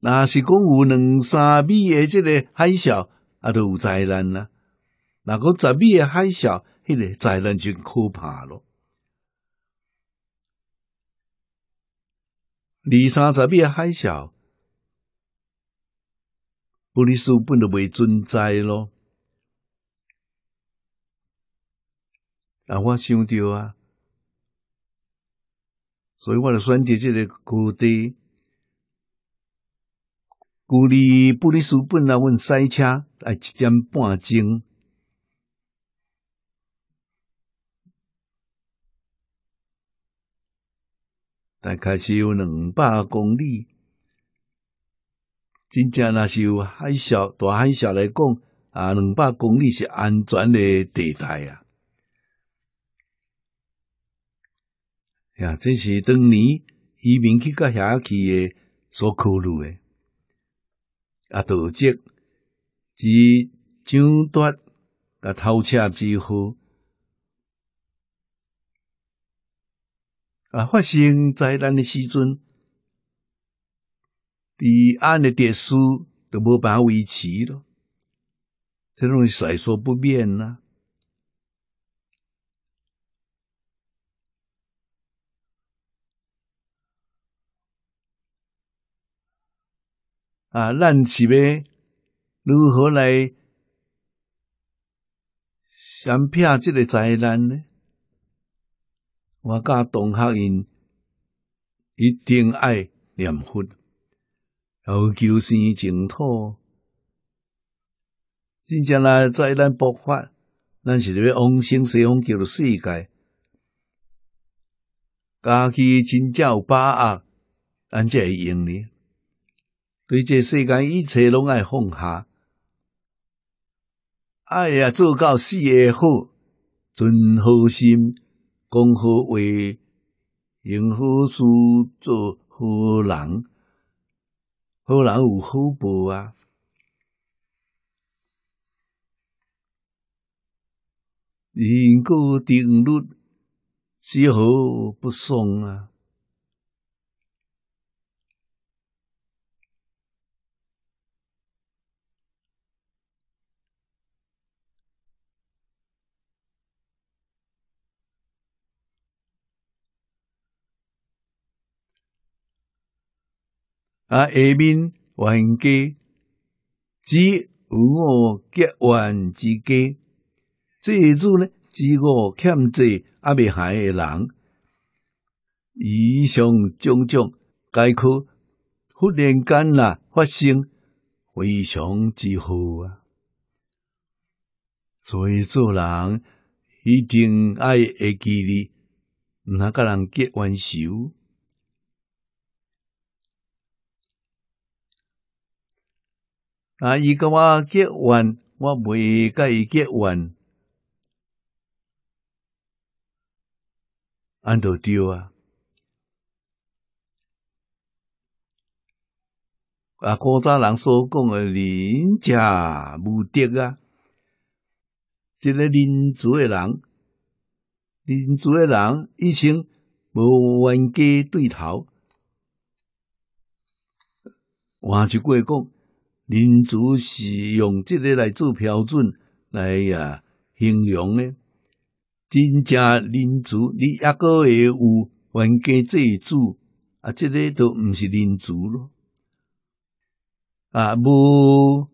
那是讲有两三米的即个海啸，啊都有灾难啦。那个十米的海啸，迄个灾难就可怕咯。二三十米的海啸，布哩斯本著未存在咯。啊，我想着啊，所以我就选择即个高地。距离布里斯本那阮赛车，要一点半钟，大概是有两百公里。真正若是有海啸，大海啸来讲啊，两百公里是安全的地带啊。呀，这是当年移民去到遐去的所考虑的。啊，盗贼及抢夺、甲偷窃之后，啊发生灾难的时阵，地安的秩序都无办法维持咯，这种是谁所不变呢？啊，咱是要如何来闪避即个灾难呢？我甲同学因一定爱念佛，要求生净土。真正来灾难爆发，咱是要往生西方极乐世界，家己真正有把握，咱才会用呢。对这世间一切，拢爱放下。哎呀，做到四好：存好心、讲好话、用好事、做好人，好人有好报啊！因果定律，丝毫不爽啊！啊，下面还给，只我结缘之家。这一组呢，只有欠债阿未还的人，以上种种概括，忽然间啦发生非常之好啊！所以做人一定爱累毋哪个人结冤仇？啊，伊甲我结怨，我袂甲伊结怨。安都丢啊！啊，古早人所讲诶，邻家无敌啊，即个邻族诶人，邻族诶人以前无冤家对头，一句话讲。民慈是用这个来做标准来呀形容呢？真正民慈，你抑根会有冤家债主，啊，这个都毋是民慈咯。啊，无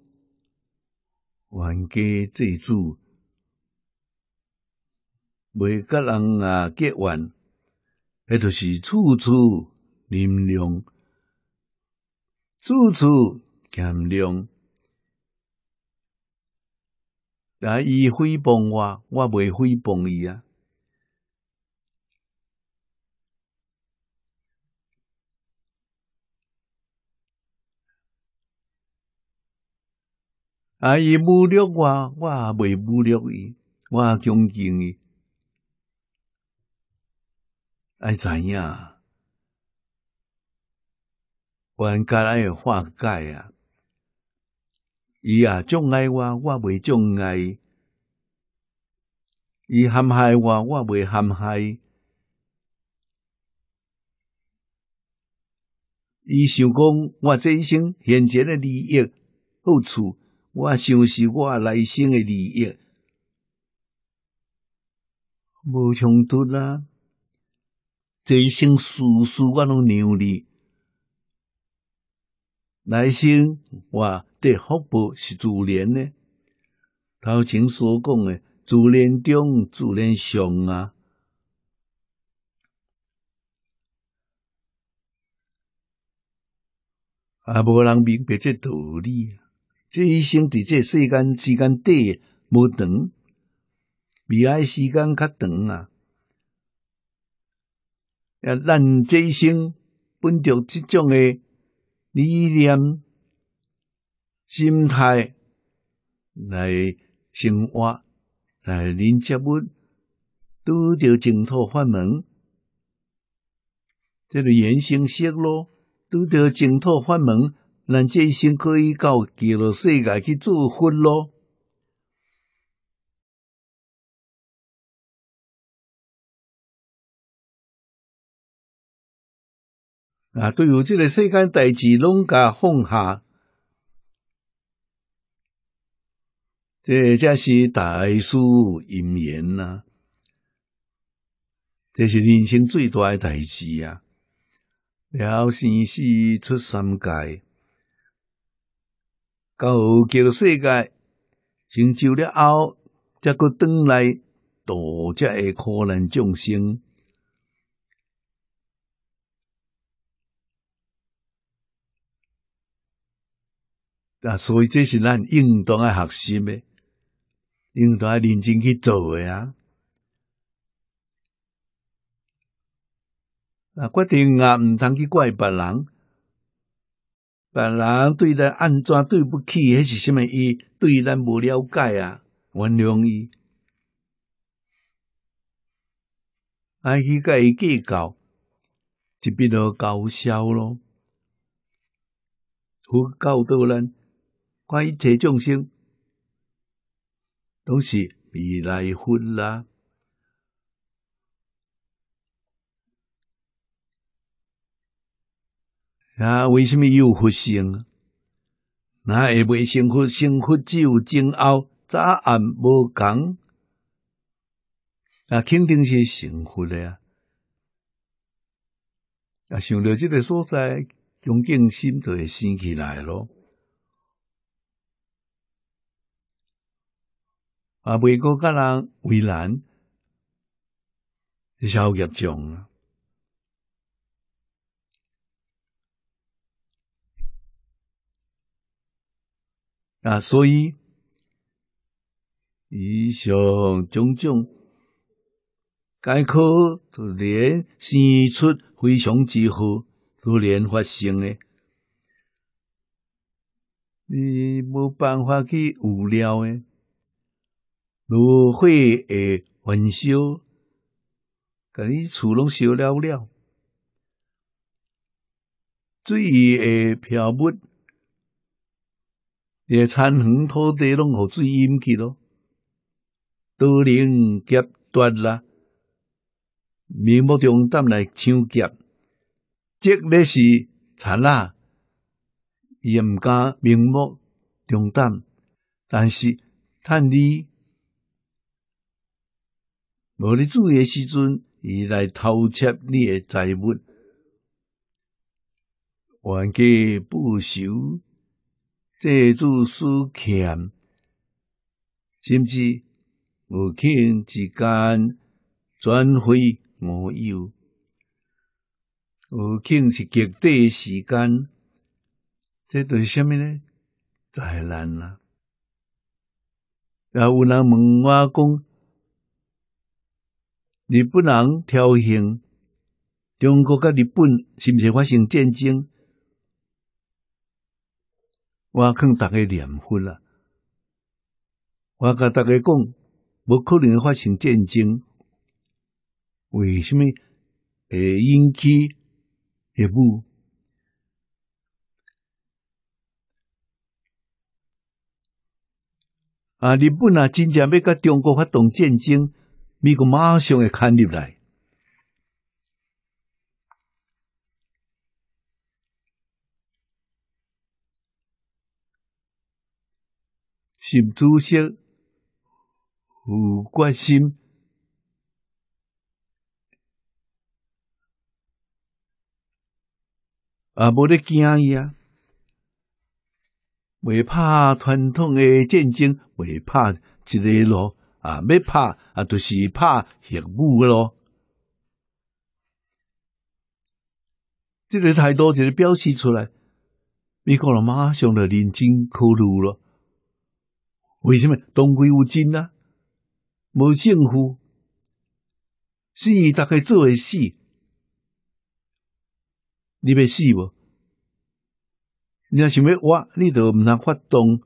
冤家债主，袂甲人啊结怨，迄著是处处玲良，处处。原谅，啊，伊诽谤我，我袂诽谤伊啊！啊，伊侮辱我，我也袂侮辱伊，我恭敬伊。爱怎样？我应该爱化解啊！伊啊，钟爱我，我未钟爱；伊陷害我，我未陷害。伊想讲，我这一生现前的利益好处，我想是我来生的利益，无冲突啦。这一生事事我拢让你，来生我。这福报是自然呢。头前所讲的，自然中，自然上啊，啊，无人明白这道理。这一生在这世间时间短，无长；未来时间较长啊。啊，咱这一生本着这种的理念。心态来生活，来连接物，拄着净土法门，这个人生色咯。拄着净土法门，咱这一生可以到极乐世界去做佛咯。啊，对，于这个世间代志，拢甲放下。这才是大师姻缘呐！这是人生最大诶代志啊！了生死出三界，到恶极了世界成就了后，才佫转来度这可能众生。啊，所以这是咱应当爱学习诶。应该认真去做诶啊！啊，决定啊，毋通去怪别人，别人对咱安怎对不起，迄是什么？伊对咱无了解啊，原谅伊。啊，去伊计较，就变做搞笑咯。佛教导咱，关于这种心。都是未来佛啦！啊，为什么又复生？那会不会幸福，幸福只有前后早暗无共。啊，肯定是幸福的啊！啊，想到这个所在，恭敬心就会生起来咯。啊！未个甲人为难，这是好严啊！啊，所以以上种种，该可突然生出非常之好，突然发生的，你无办法去无聊诶。炉火会焚烧，甲你厝拢烧了了，水会漂木，也田园土地拢互水淹去咯，多林皆断啦，明目重胆来抢劫，即个是贼啦，伊毋敢明目重胆，但是趁你。无你注意诶时阵，伊来偷窃你诶财物，还给不收，借住书签，甚至无情之间转回无有，无情是绝对时间，这都是虾米呢？灾难啦！也有人问我讲。日本人挑衅中国，甲日本是毋是发生战争？我劝逐个念佛啦，我甲逐个讲，无可能发生战争。为甚物？会引起日本？啊！日本啊，真正要甲中国发动战争？美国马上会砍入来，是主席有决心，也无咧惊伊啊，未怕传统诶战争，未怕一路。啊，要怕啊，就是怕学武的咯。这个态度就是表示出来，美国人马上就认真考虑了。为什么东归无金呢？无政府，是大家做的事。你要死无？你想要活，你都毋能发动；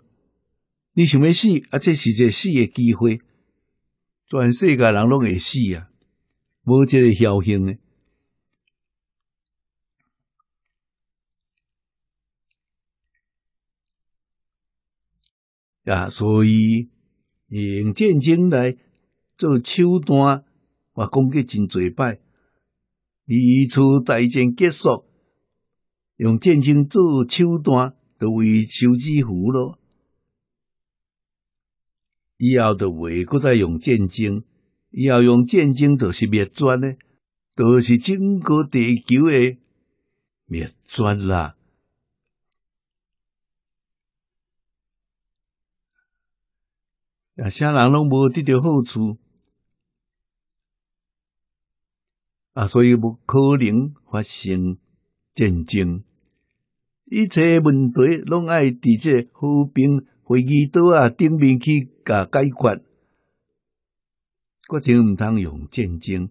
你想要死，啊，这是一个死的机会。全世界人拢会死啊！无一个侥幸诶。啊，所以用战争来做手段，我讲过真侪摆。二次大战结束，用战争做手段都为收支好咯。以后就未搁再用战争，以后用战争就是灭绝呢，就是整个地球的灭绝啦。啊，啥人拢无得到好处，啊，所以无可能发生战争。一切问题拢爱伫这和平。飞机岛啊，顶面去甲解决，决定毋通用战争。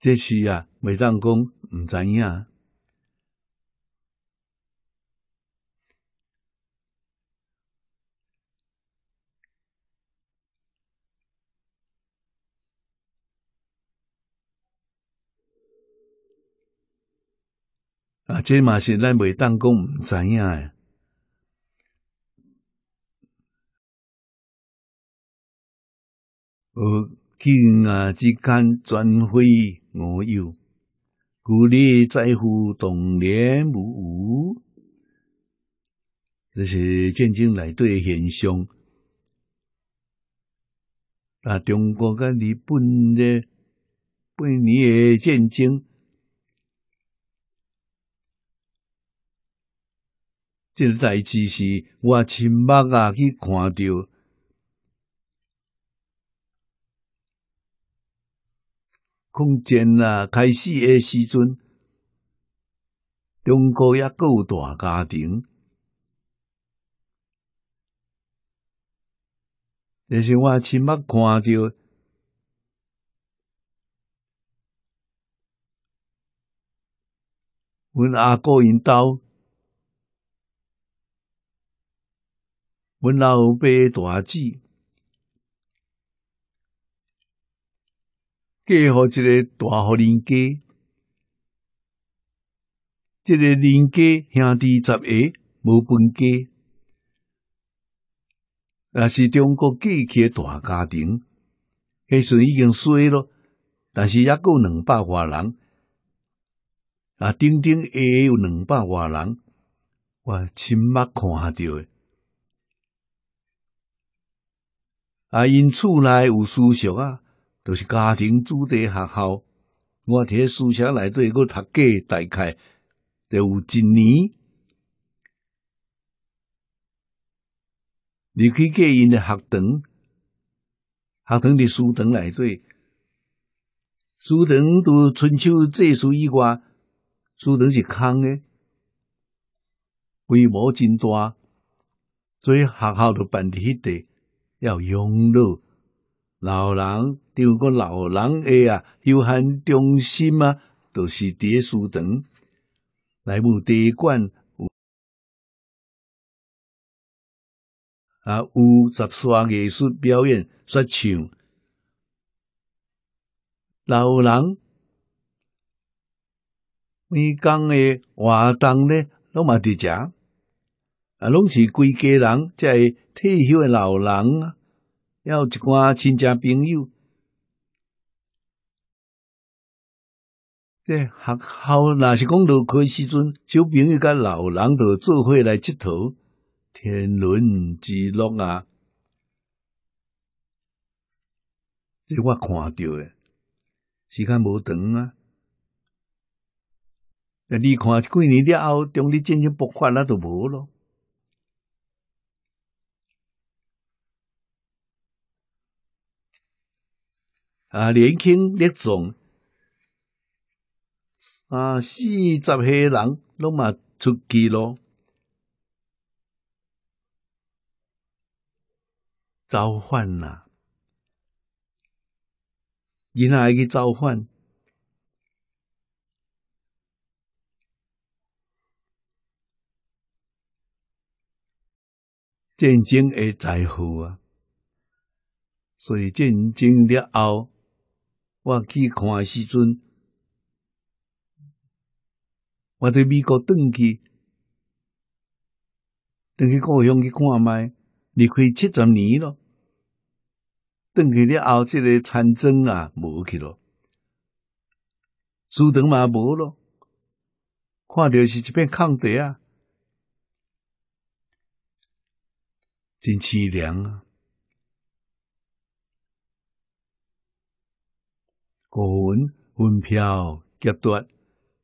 这次啊，未当讲毋知影。啊，这嘛是咱未当讲毋知影诶。而今啊之间，全非我有，故里在乎同年无无。这是战争来对现象。啊，中国甲日本的八年诶战争。这个代志是我亲眼啊去看到，抗战啊开始诶时阵，中国也够大家庭，但是我亲眼看到，阮阿哥因兜。阮老爸大姊嫁互一个大户人家，一个人家兄弟十个无分家。但是中国过去诶大家庭，迄时已经衰了，但是也有两百外人。啊，顶顶下有两百外人，我亲目看着着。啊！因厝内有私塾啊，就是家庭子弟学校。我伫咧私塾内底，我读过大概著有一年。离开过因的学堂，学堂的书堂内底，书堂除春秋》这书以外，书堂是空的，规模真大，所以学校就办伫迄地。要养老，老人，因为个老人诶啊，有限中心啊，都是读书堂，内面夺冠啊，有十耍艺术表演、说唱，老人每工诶活动呢，拢嘛伫遮。啊，拢是规家人，即系退休诶老人啊，有一寡亲戚朋友。即学校若是讲落课时阵，小朋友甲老人度做伙来佚佗，天伦之乐啊！即我看着诶，时间无长啊。啊，你看几年了后，中日战争爆发，那就无咯。啊，年轻力壮啊，四十岁人拢嘛出奇咯，召唤啦！另外一去召唤，战争的在后啊，所以战争了后。我去看诶时阵，我伫美国转去，转去故乡去看卖，离开七十年咯。转去了后，即个战争啊，无去咯，书堂嘛无咯，看着是一片空地啊，真凄凉啊！部云云飘劫夺，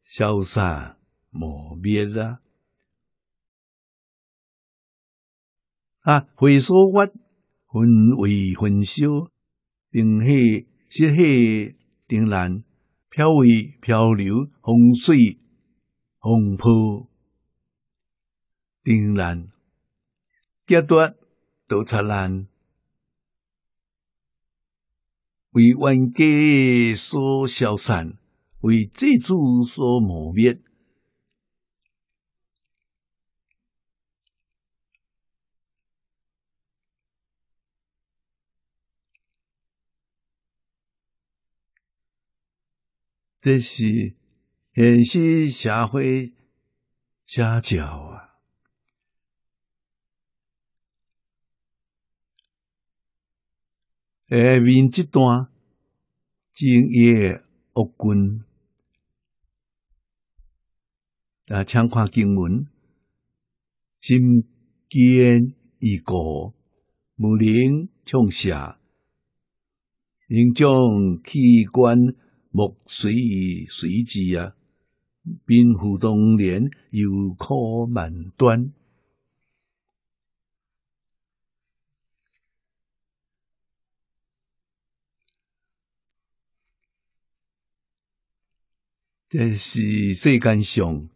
消散磨灭啊！啊！回所物分为回收、定时、实时、定然飘为漂流风水风波定然劫夺都灿烂。为冤家所消散，为债主所磨灭，这是现是社会下教啊。下面这段敬业恶棍啊，请看经文：心坚意固，木能冲下；应将器官木水随之啊，冰湖冻脸，又苦万端。这是世间上，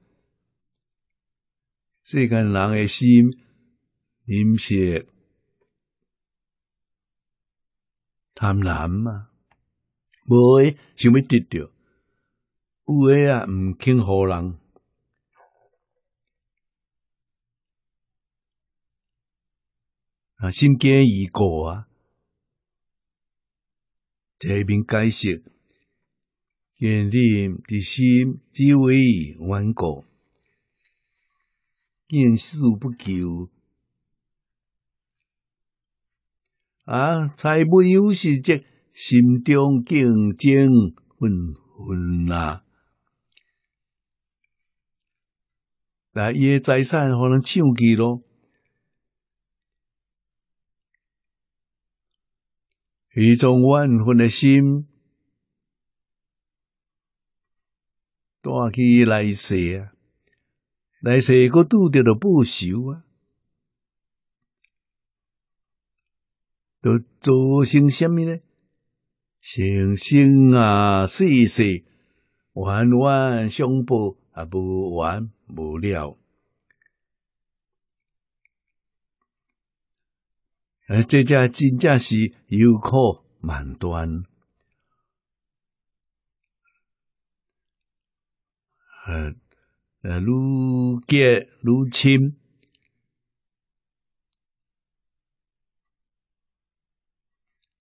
世间人的心，饮食贪婪嘛，无诶想要得到，有诶啊，毋肯好人。啊，心惊易过啊，这边解释。建立的心只为顽固，见事不求，啊，财不有时这心中竞争愤愤啊！那伊诶财产可能抢去咯，一种万分的心。抓去来世啊，来世佫拄着了报修啊，都做成什么呢？生生啊，世世，万万相报啊，无完无了。哎，这家真正是有苦万端。呃，呃，如结如亲，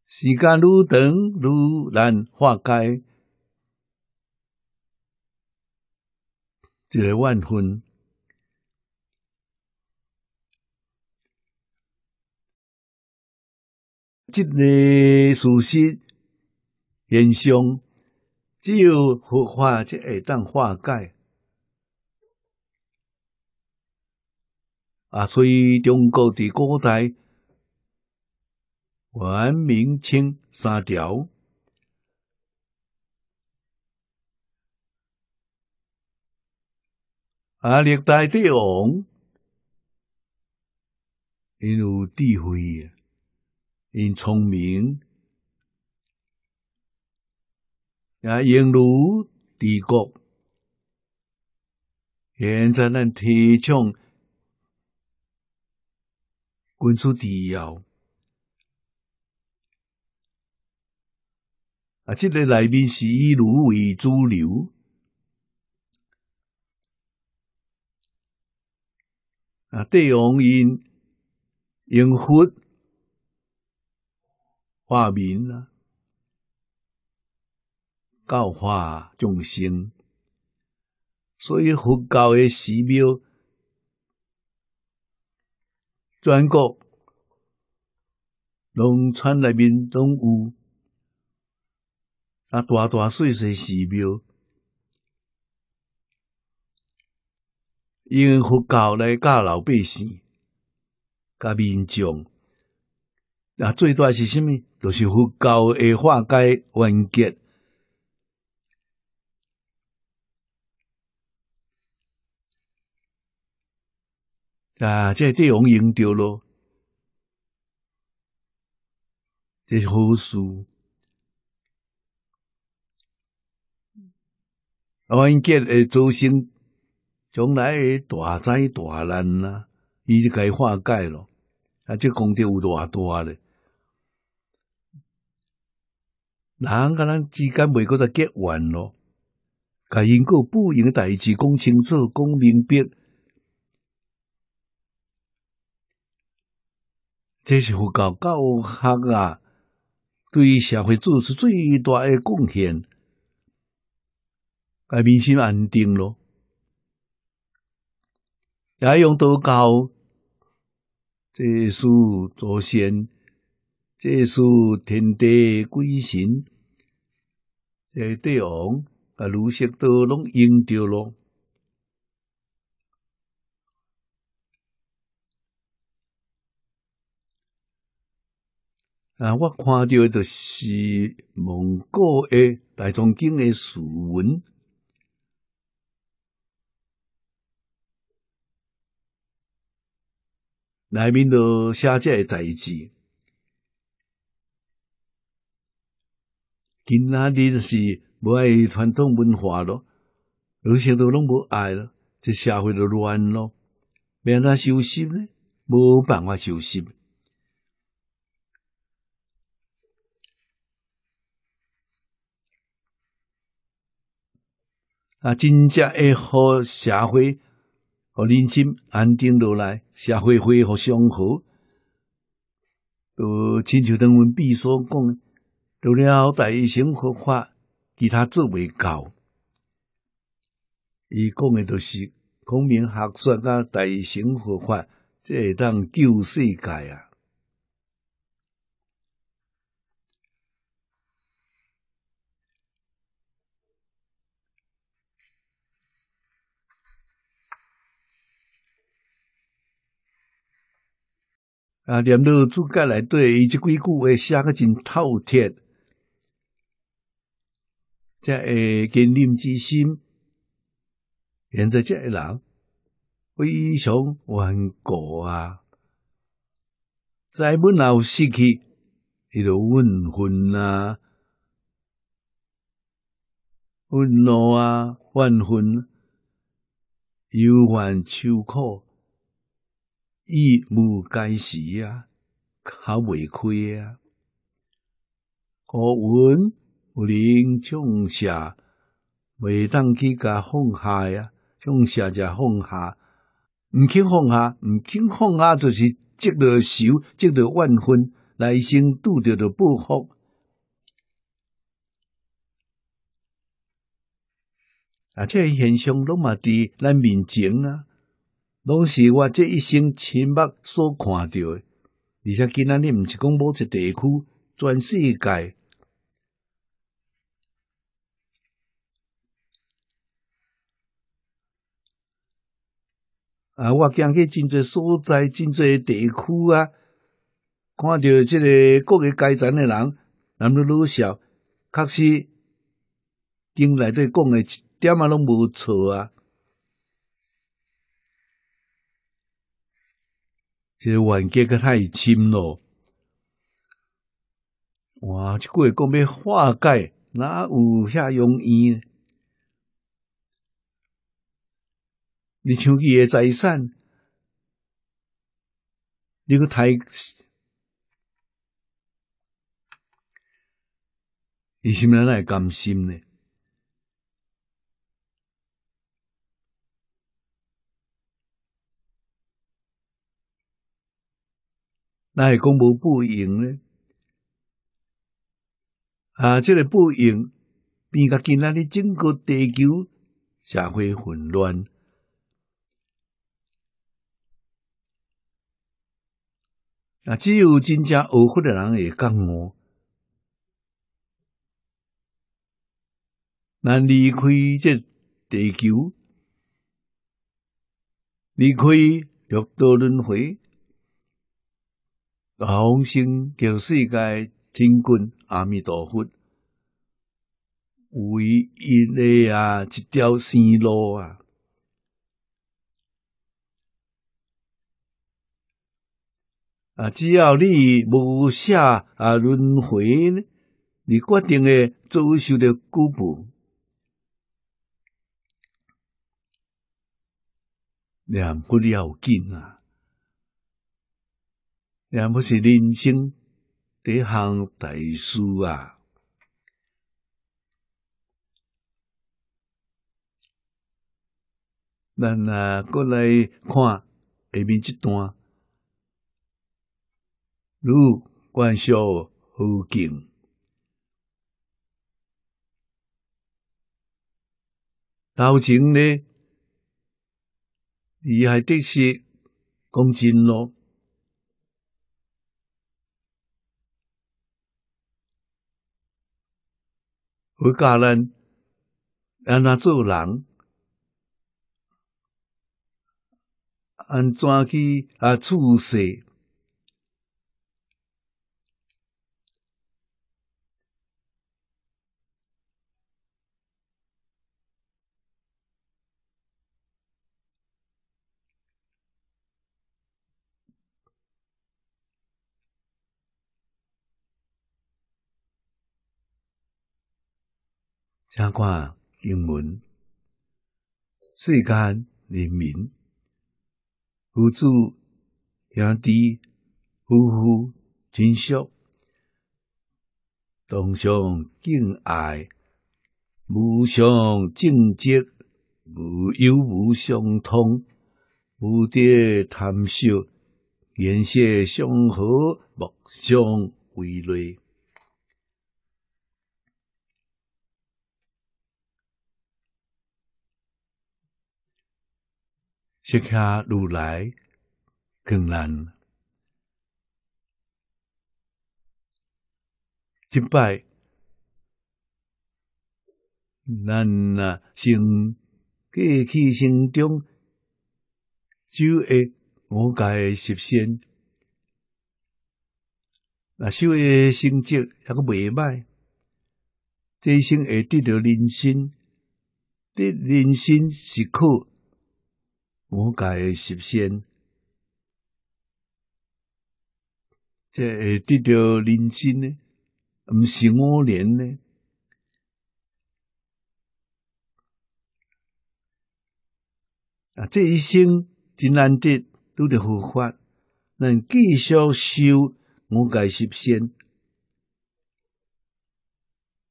时间如长如难化解，即万分。即个事实现象，只有佛法才会当化解。啊，所以中国的古代，元、明、清三朝，啊历代帝王，因有智慧，因聪明，啊，因如帝国，现在咱提倡。滚出地窑！啊，这个内面是以儒为主流，啊，帝王因用佛化民啊，教化众生，所以佛教的寺庙。全国农村里面拢有啊，大大细细寺庙，用佛教来教老百姓、教民众。啊，最大是虾米？就是佛教会化解完结。啊！这帝王赢掉了，这是好事。阿英杰诶，祖先，将来诶大灾大难啊，伊就该化解咯。啊，这功德有偌大咧？人甲人之间未搁再结怨咯，该因果报应诶代志，讲清楚，讲明白。这是佛教教学啊，对社会做出最大的贡献，啊，民心安定咯。也用道教，这是祖先，这是天地鬼神，这帝王啊，儒释道拢用着咯。啊，我看到的是蒙古的《大藏经》的书文，里面都写这个代志。今仔日就是无爱传统文化咯，有些都拢无爱咯，这社会都乱咯，免他休息呢，无办法休息。啊，真正会好社会，互人心安定落来，社会会复祥和。都亲像当阮毕所讲，除了大乘佛法，其他做未到。伊讲诶，著是孔明学说甲大乘佛法，即会当救世界啊。啊，连到主角来对，伊即几句话写个真透彻，再会坚韧之心，现在即个人非常顽固啊，在不老死去，伊就怨恨啊，愤怒啊，怨恨，又怨秋苦。一目盖时啊，较未开啊！我有灵种下，未当去甲放下呀，种下就放下，毋肯放下，毋肯放下，就是积了仇，积了怨恨，来生拄着的报复。啊，这现象拢嘛伫咱面前啊！拢是我这一生亲眼所看到的，而且今仔日毋是讲某一个地区，全世界啊，我见去真侪所在、真侪地区啊，看到这个各个阶层的人，男的、女少，确实，经内对讲的点仔拢无错啊。这个冤家可太深咯。哇！即句讲要化解哪有遐容易？你像伊的财产，你去太，伊心内哪会甘心呢？那会讲无报应呢？啊，这个报应变甲今仔日整个地球社会混乱。啊，只有真正恶富的人会讲哦。那离开这地球，离开六道轮回。大雄心叫世界听闻阿弥陀佛，唯一的啊一条生路啊！啊，只要你无下啊轮回，你决定的走修的古步，念很古要紧啊！也不是人生的一行大事啊！咱啊，过来看下面这段：汝观小何景，道境呢？而还的是共钱咯，教咱安怎做人，安怎去啊处事。仰观英文，世间人民互助兄弟，夫妇亲惜，同向敬爱，母相敬接，有无相通，无贪惜，笑，言相和，目相为类。学下如来更难，今拜，咱啊生过去生中，九业五界实现，那修业成就也个未歹，这一生会得到人心，得人心是靠。我改实现，会得到人心呢，是五连呢。啊，这一生，难得拄着佛法，能继续修，我改实现。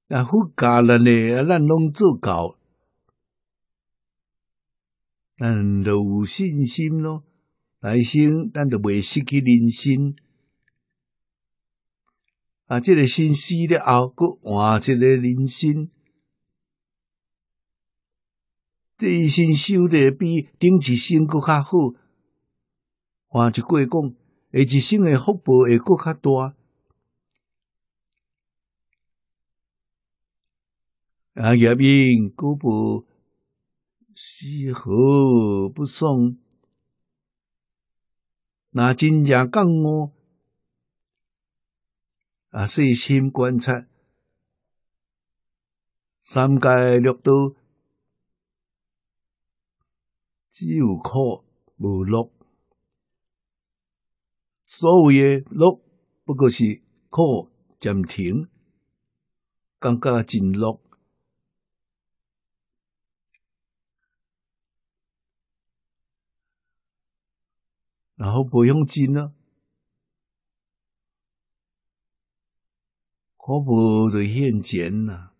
啊，福呢，咱拢做到。咱都有信心咯，来生咱著未失去人心。啊，这个心死了后，搁换一个人心，这一生修得比顶一生搁较好，换一句话讲，下一生诶福报会搁较大。啊，有英、故无。西河不送？那金甲讲哦，啊，细心观察，三界六道只有苦无乐，所谓乐不过是苦暂停，感觉真乐。然后不用金了，可不得现钱呐，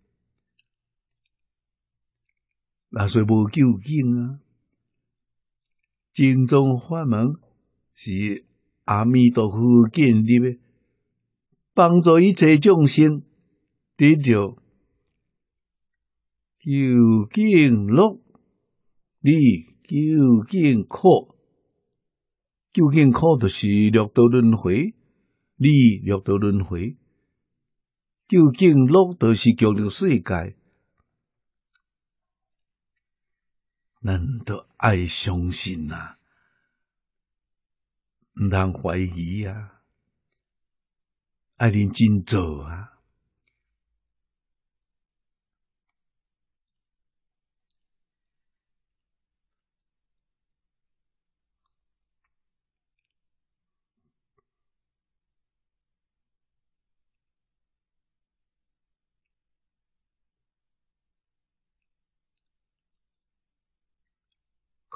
那是无究竟啊。金钟法门是阿弥陀佛建立，帮助一切众生得到究竟乐，离究竟苦。究竟苦就是六道轮回，你六道轮回；究竟乐就是叫流世界。咱都爱相信啊，毋通怀疑啊，爱认真做啊！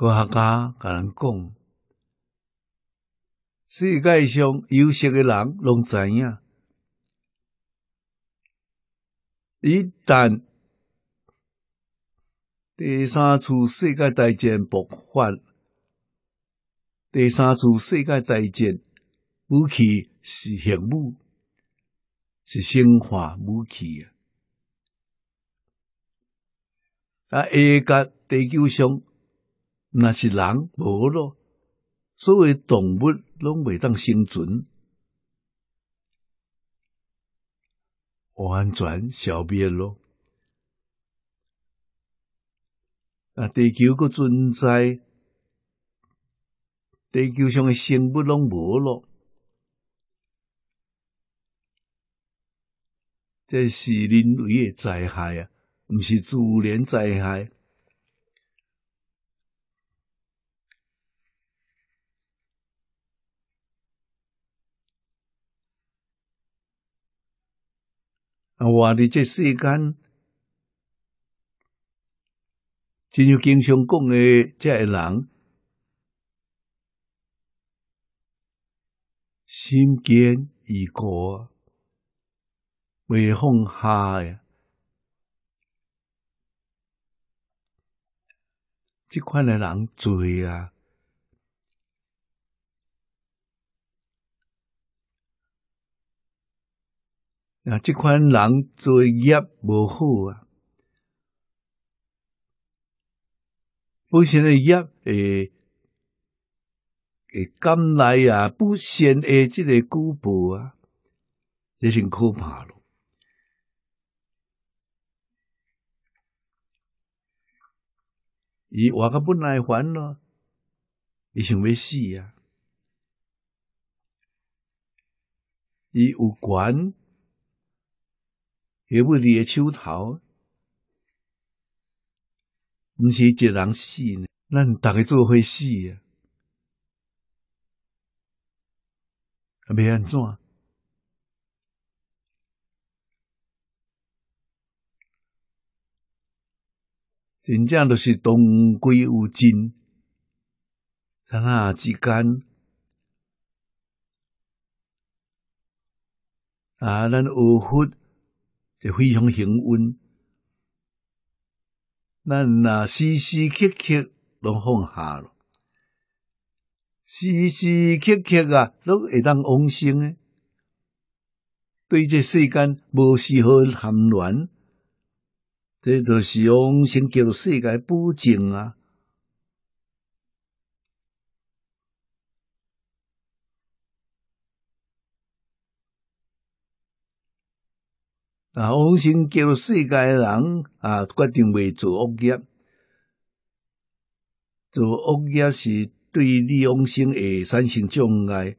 科学家甲人讲，世界上优秀嘅人拢知影，一旦第三次世界大战爆发，第三次世界大战武器是核武，是生化武器啊！啊，一个地球上。那是人无咯，所有动物拢未当生存，完全消灭咯。啊，地球佫存在，地球上的生物拢无咯。这是人为的灾害啊，毋是自然灾害。啊！话的这世间，只有经常讲的这人，心坚意固，未放下呀，这款的人多啊。那这款人做业无好啊，不善的业，诶，诶，来啊，不善的即个果报啊，就真可怕了。伊活个不耐烦咯，伊想要死啊。伊有也不你个手头，唔是一人死呢，咱大家做伙死啊，未安怎？真正都是同归于尽，刹那之间，啊，咱有福。就非常幸运。咱那时时刻刻拢放下咯，时时刻刻啊拢会当往生诶。对这世间无丝毫贪恋，这就是往生叫做世界保证啊。啊，往生叫世界人啊，决定未做恶业，做恶业是对你往生会产生障碍。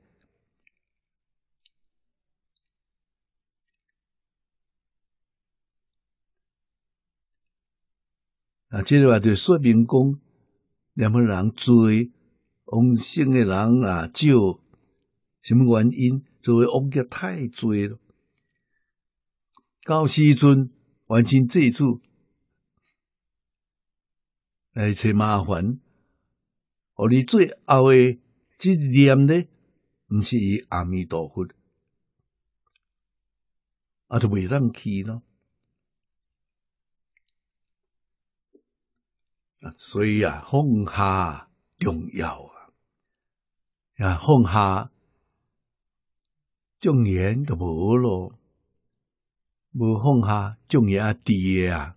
啊，即个话就说明讲，甚么人做往生诶人啊，少，什么原因？作为恶业太做了。到时阵完成这祖来找麻烦，而你最后的纪念呢，毋是阿弥陀佛，啊，都袂当去咯。啊，所以啊，放下重要啊，啊，放下，众念都无咯。无放下种也滴啊！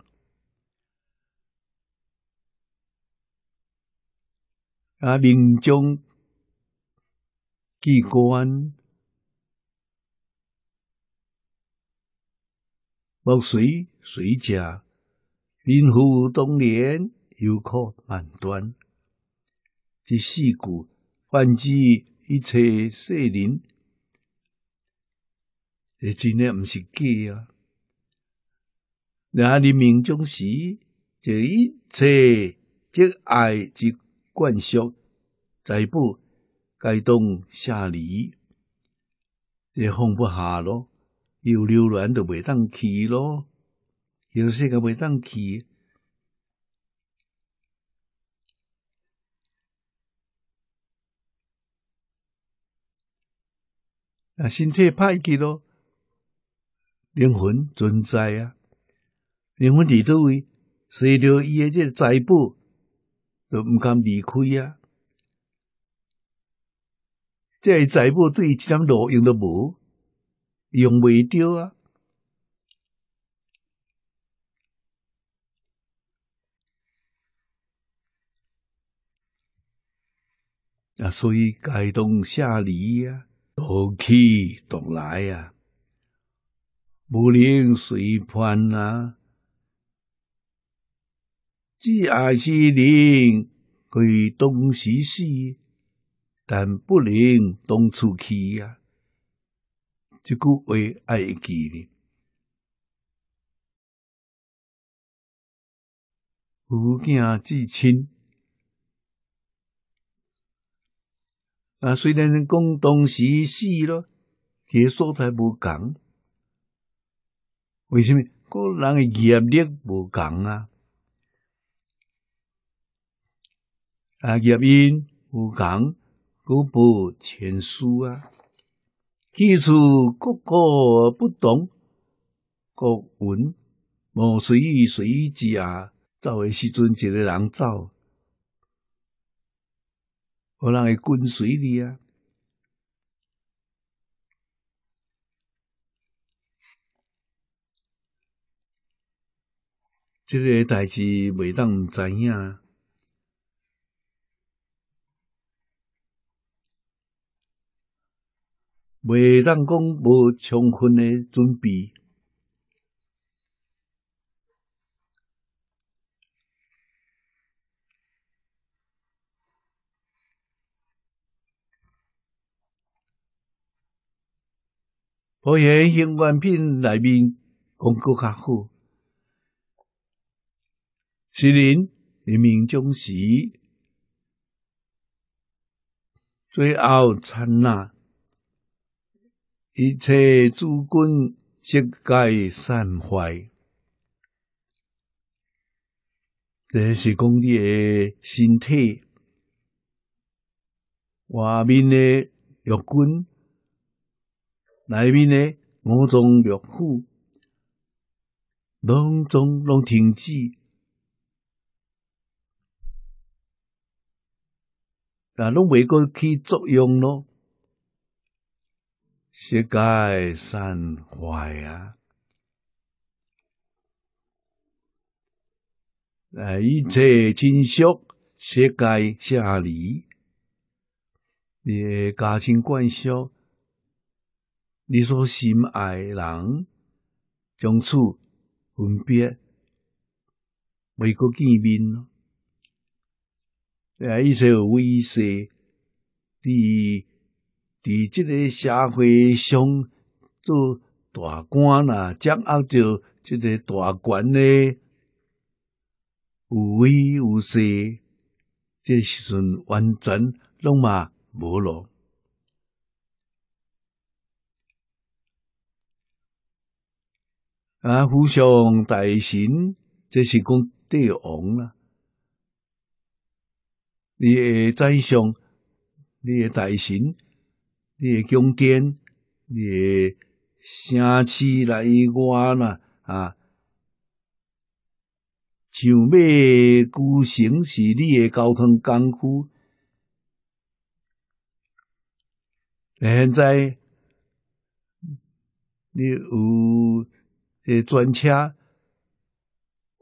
啊，民中奇观，木随水家，民富当年，游可满端。这四句，泛指一切世人，这真诶毋是假啊！那你命中时，就一切即爱之灌输，再不改动下离，就放不下咯。又留恋就未当去咯，有些个未当起，啊，身体歹去咯，灵魂存在啊。你们李都位随着伊个财布，都毋甘离开即个财布对一点落用都无，用袂着啊。啊，所以该动下离啊，多起多来啊？不能随判啊。是爱是怜，可以当西死，但不能东出去呀。这句话爱记呢，吾见至亲。啊，虽然讲当时死了，结束才不同，为什么？个人的业力不同啊。啊！业因有讲古不前书啊，基础各个不懂国文，无随遇随意之啊。走的时阵，一个人走，有人会跟随你啊！这个代志未当毋知影。未当讲无充分的准备。保险相关品内面讲过较好，是人临命终时最后刹那。一切诸君悉皆散坏，这是讲你的身体，外面的肉根，内面的五脏六腑，拢总拢停止，啊，拢未过起作用咯。世界善坏啊！啊，一切尽属世界下离。你家亲眷属，你所心爱人从此分别，未够见面。咯。啊，一些微小的。伫即个社会上做大官啦，掌握着即个大权咧，有威有势，即时阵完全拢嘛无咯。啊，府上大神，即是讲帝王啦，你诶，宰相，你诶大神。你景点，你城市内外啦，啊，上马古城是你诶交通工具。现在你有诶专车，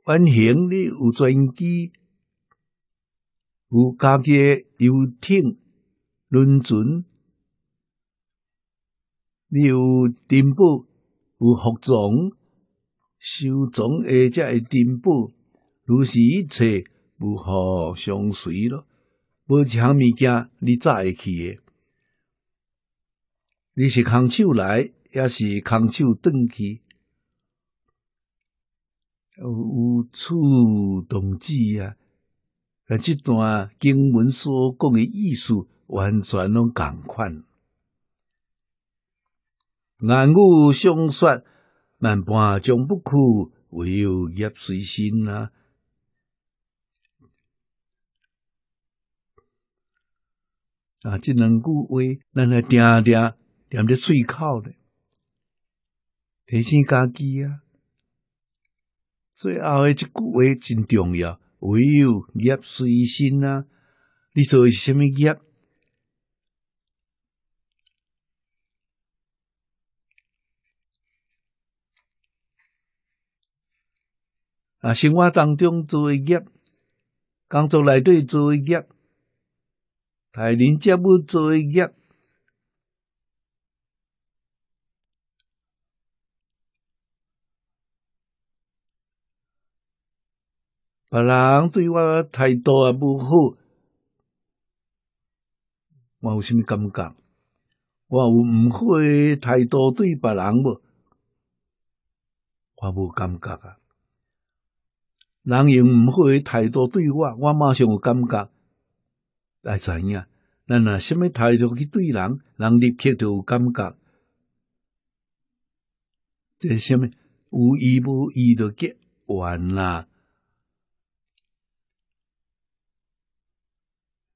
远行你有专机，有家己诶游艇、轮船。你有进宝，有服装，受纵而才会进宝，如是一切不合相随咯。无一项物件你早会去的。你是空手来，也是空手转去，有处动止啊，但这段经文所讲的意思，完全拢共款。难语相说，万般终不苦，唯有业随心啊！啊，这两句话，咱来听听，点在嘴口的，提醒家己啊。最后的一句话真重要，唯有业随心啊！你做的是什么业？啊，生活当中做一业，工作内底做一业，大人接物做一业，别人对我态度也不好，我有甚物感觉？我有唔好诶态度对别人无？我无感觉啊。人用毋好的态度对我，我马上有感觉，爱知影。咱若什么态度去对人，人立刻就有感觉，即啥物有意无意就结缘啦。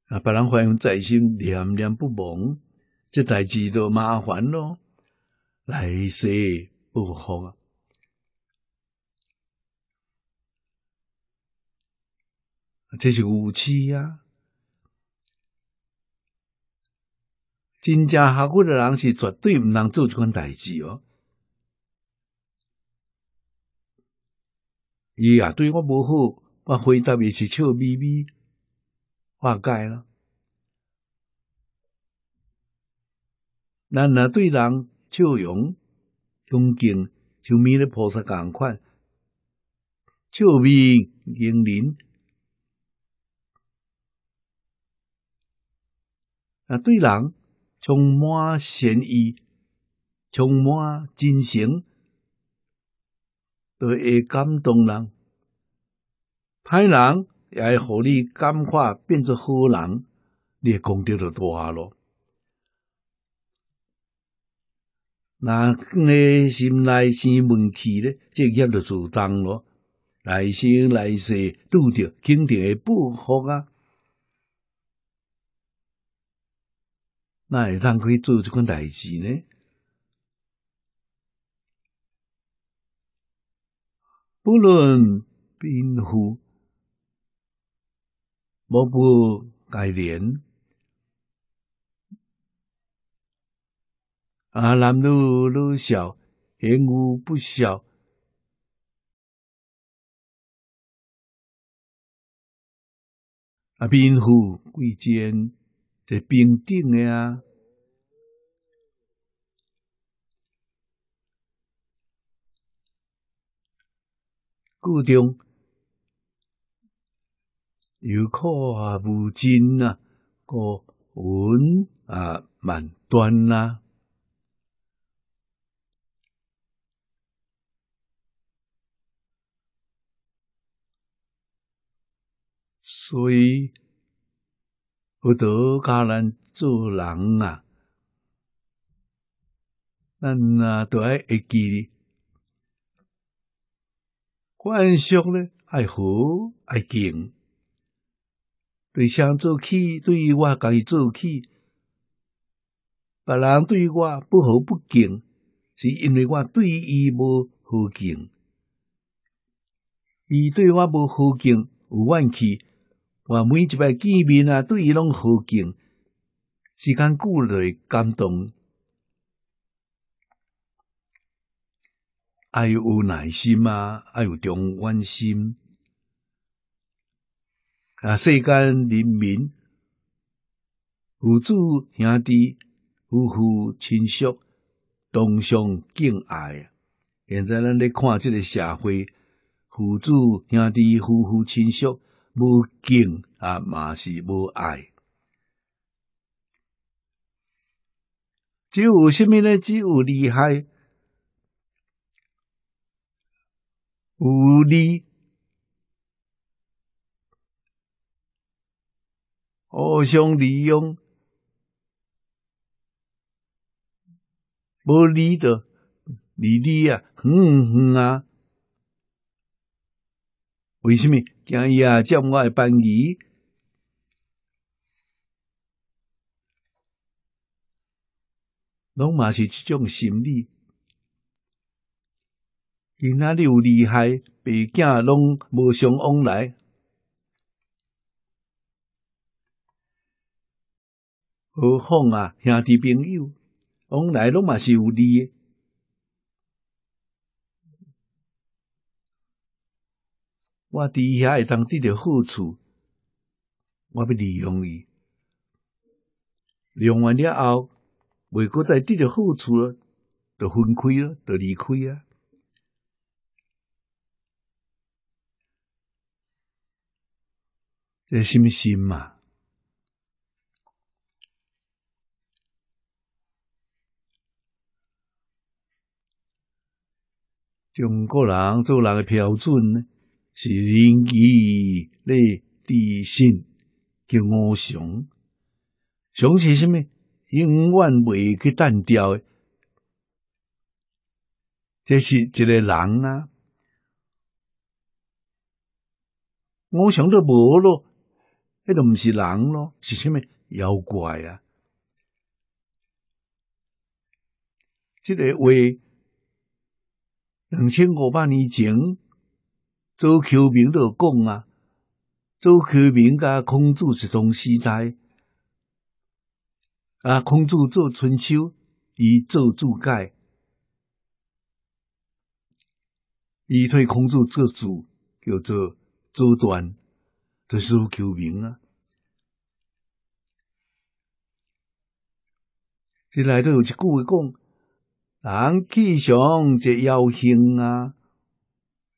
啊，别人怀有在心，念念不忘，这代志就麻烦咯，来世不好啊。这是武器啊。真正学过的人是绝对毋能做即款代志哦。伊啊对我无好，我回答伊是笑眯眯，化解了。咱若对人笑容恭敬，像弥勒菩萨共款，笑面迎人。啊，对人充满善意，充满真诚，都会感动人。歹人也会互你感化，变做好人，你功德就大咯。那你心内生闷气咧，这业就自动咯。内生来世拄着肯定会报复啊。那会以可以做这个代志呢？不论贫富，莫不改怜。啊，男女老少，贫富不小。啊，贫富贵贱。在冰顶的啊，固定，有苦啊，无尽啊，个云啊，万端啊。所以。佛道教咱做人啊，咱啊都要会记。关俗呢，爱和爱敬。对人做起，对我家己做起。别人对我不好不敬，是因为我对伊无好敬。伊对我无好敬，有怨气。哇！每一摆见面啊，对伊拢好敬，时间久来感动。爱有耐心啊，爱有重关心啊。世间人民，父子兄弟、夫妇亲属，同相敬爱。现在咱咧看即个社会，父子兄弟、夫妇亲属。无敬啊，嘛是无爱。只有什么呢？只有利害，无利，互相利用，无利的，利益啊，哼哼啊。为什么？惊伊啊，占我诶班椅，拢嘛是即种心理。今仔有厉害，爸囝拢无相往来。何况啊，兄弟朋友往来拢嘛是有利。我伫遐会当得到好处，我要利用伊，利用完了后，未国再得到好处了，都分开了，都离开啊！这心么心嘛？中国人做人个标准呢？是人类自信，叫五常。常是是物？永远未去单调。这是一个人啊！我想到无咯，迄个毋是人咯，是啥物？妖怪啊！这个话，两千五百年前。周求明就讲啊，周求明甲孔子是同师代，啊，孔子做春秋，伊做注解，伊对孔子做注叫做周端，就是周求明啊。即内底有一句话讲，人气上就妖性啊。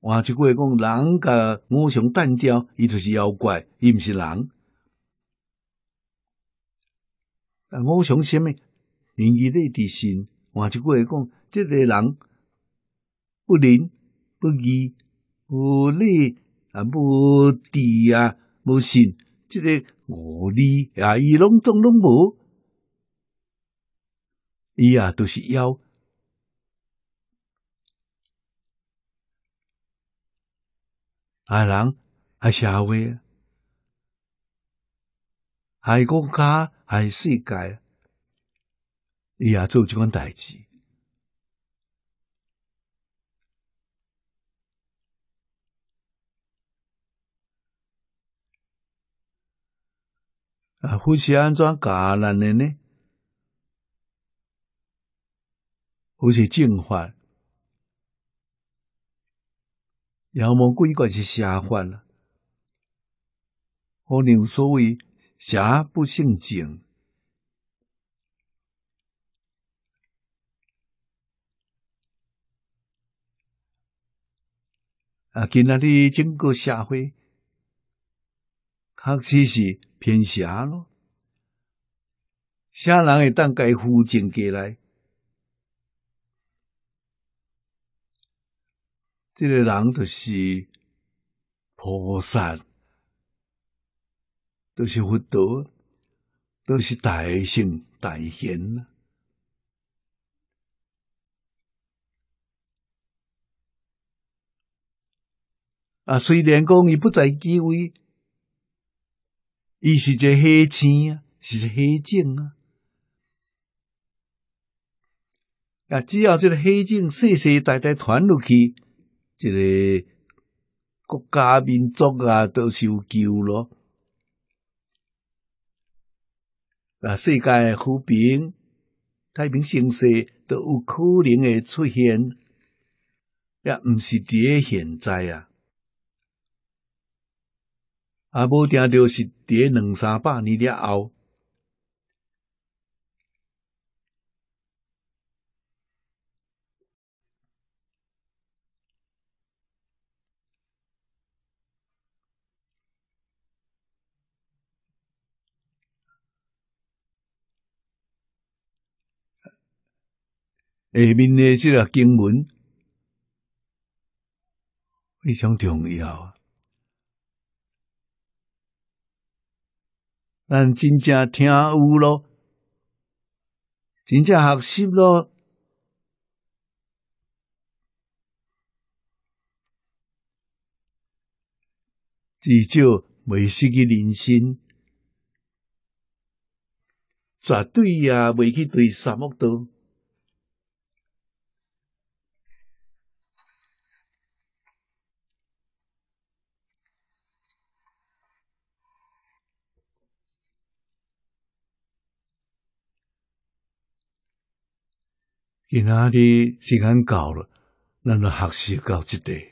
换一句话讲，人甲偶像单挑，伊就是妖怪，伊毋是人。啊，偶像什么？人以类地神。换一句话讲，即、个人不仁不义，无礼啊，无智啊，无信，即、个无理啊，伊拢总拢无。伊啊，著是妖。啊，人啊，社会啊，国家啊，世界伊也做即款代志。啊，夫妻安怎教咱的呢？夫妻正法。妖魔鬼怪是邪法了，可能所谓邪不胜正。啊，今仔日经过社会，确实是偏邪咯。啥人会当该扶正过来。这个人就是菩萨，就是佛陀，就是大圣大贤啊，虽然讲伊不在机位，伊是个黑星啊，是黑镜啊。啊，只要这个黑镜世世代代传落去。一个国家、民族啊，都受救咯。啊，世界和平、太平盛世都有可能会出现，也毋是伫咧现在啊，啊，无定就是伫两三百年后。下面的这个经文非常重要啊！真正听有咯，真正学习咯，至少未失去人心，绝对也未去对三木多。今仔日时间教了，咱就学习到即地。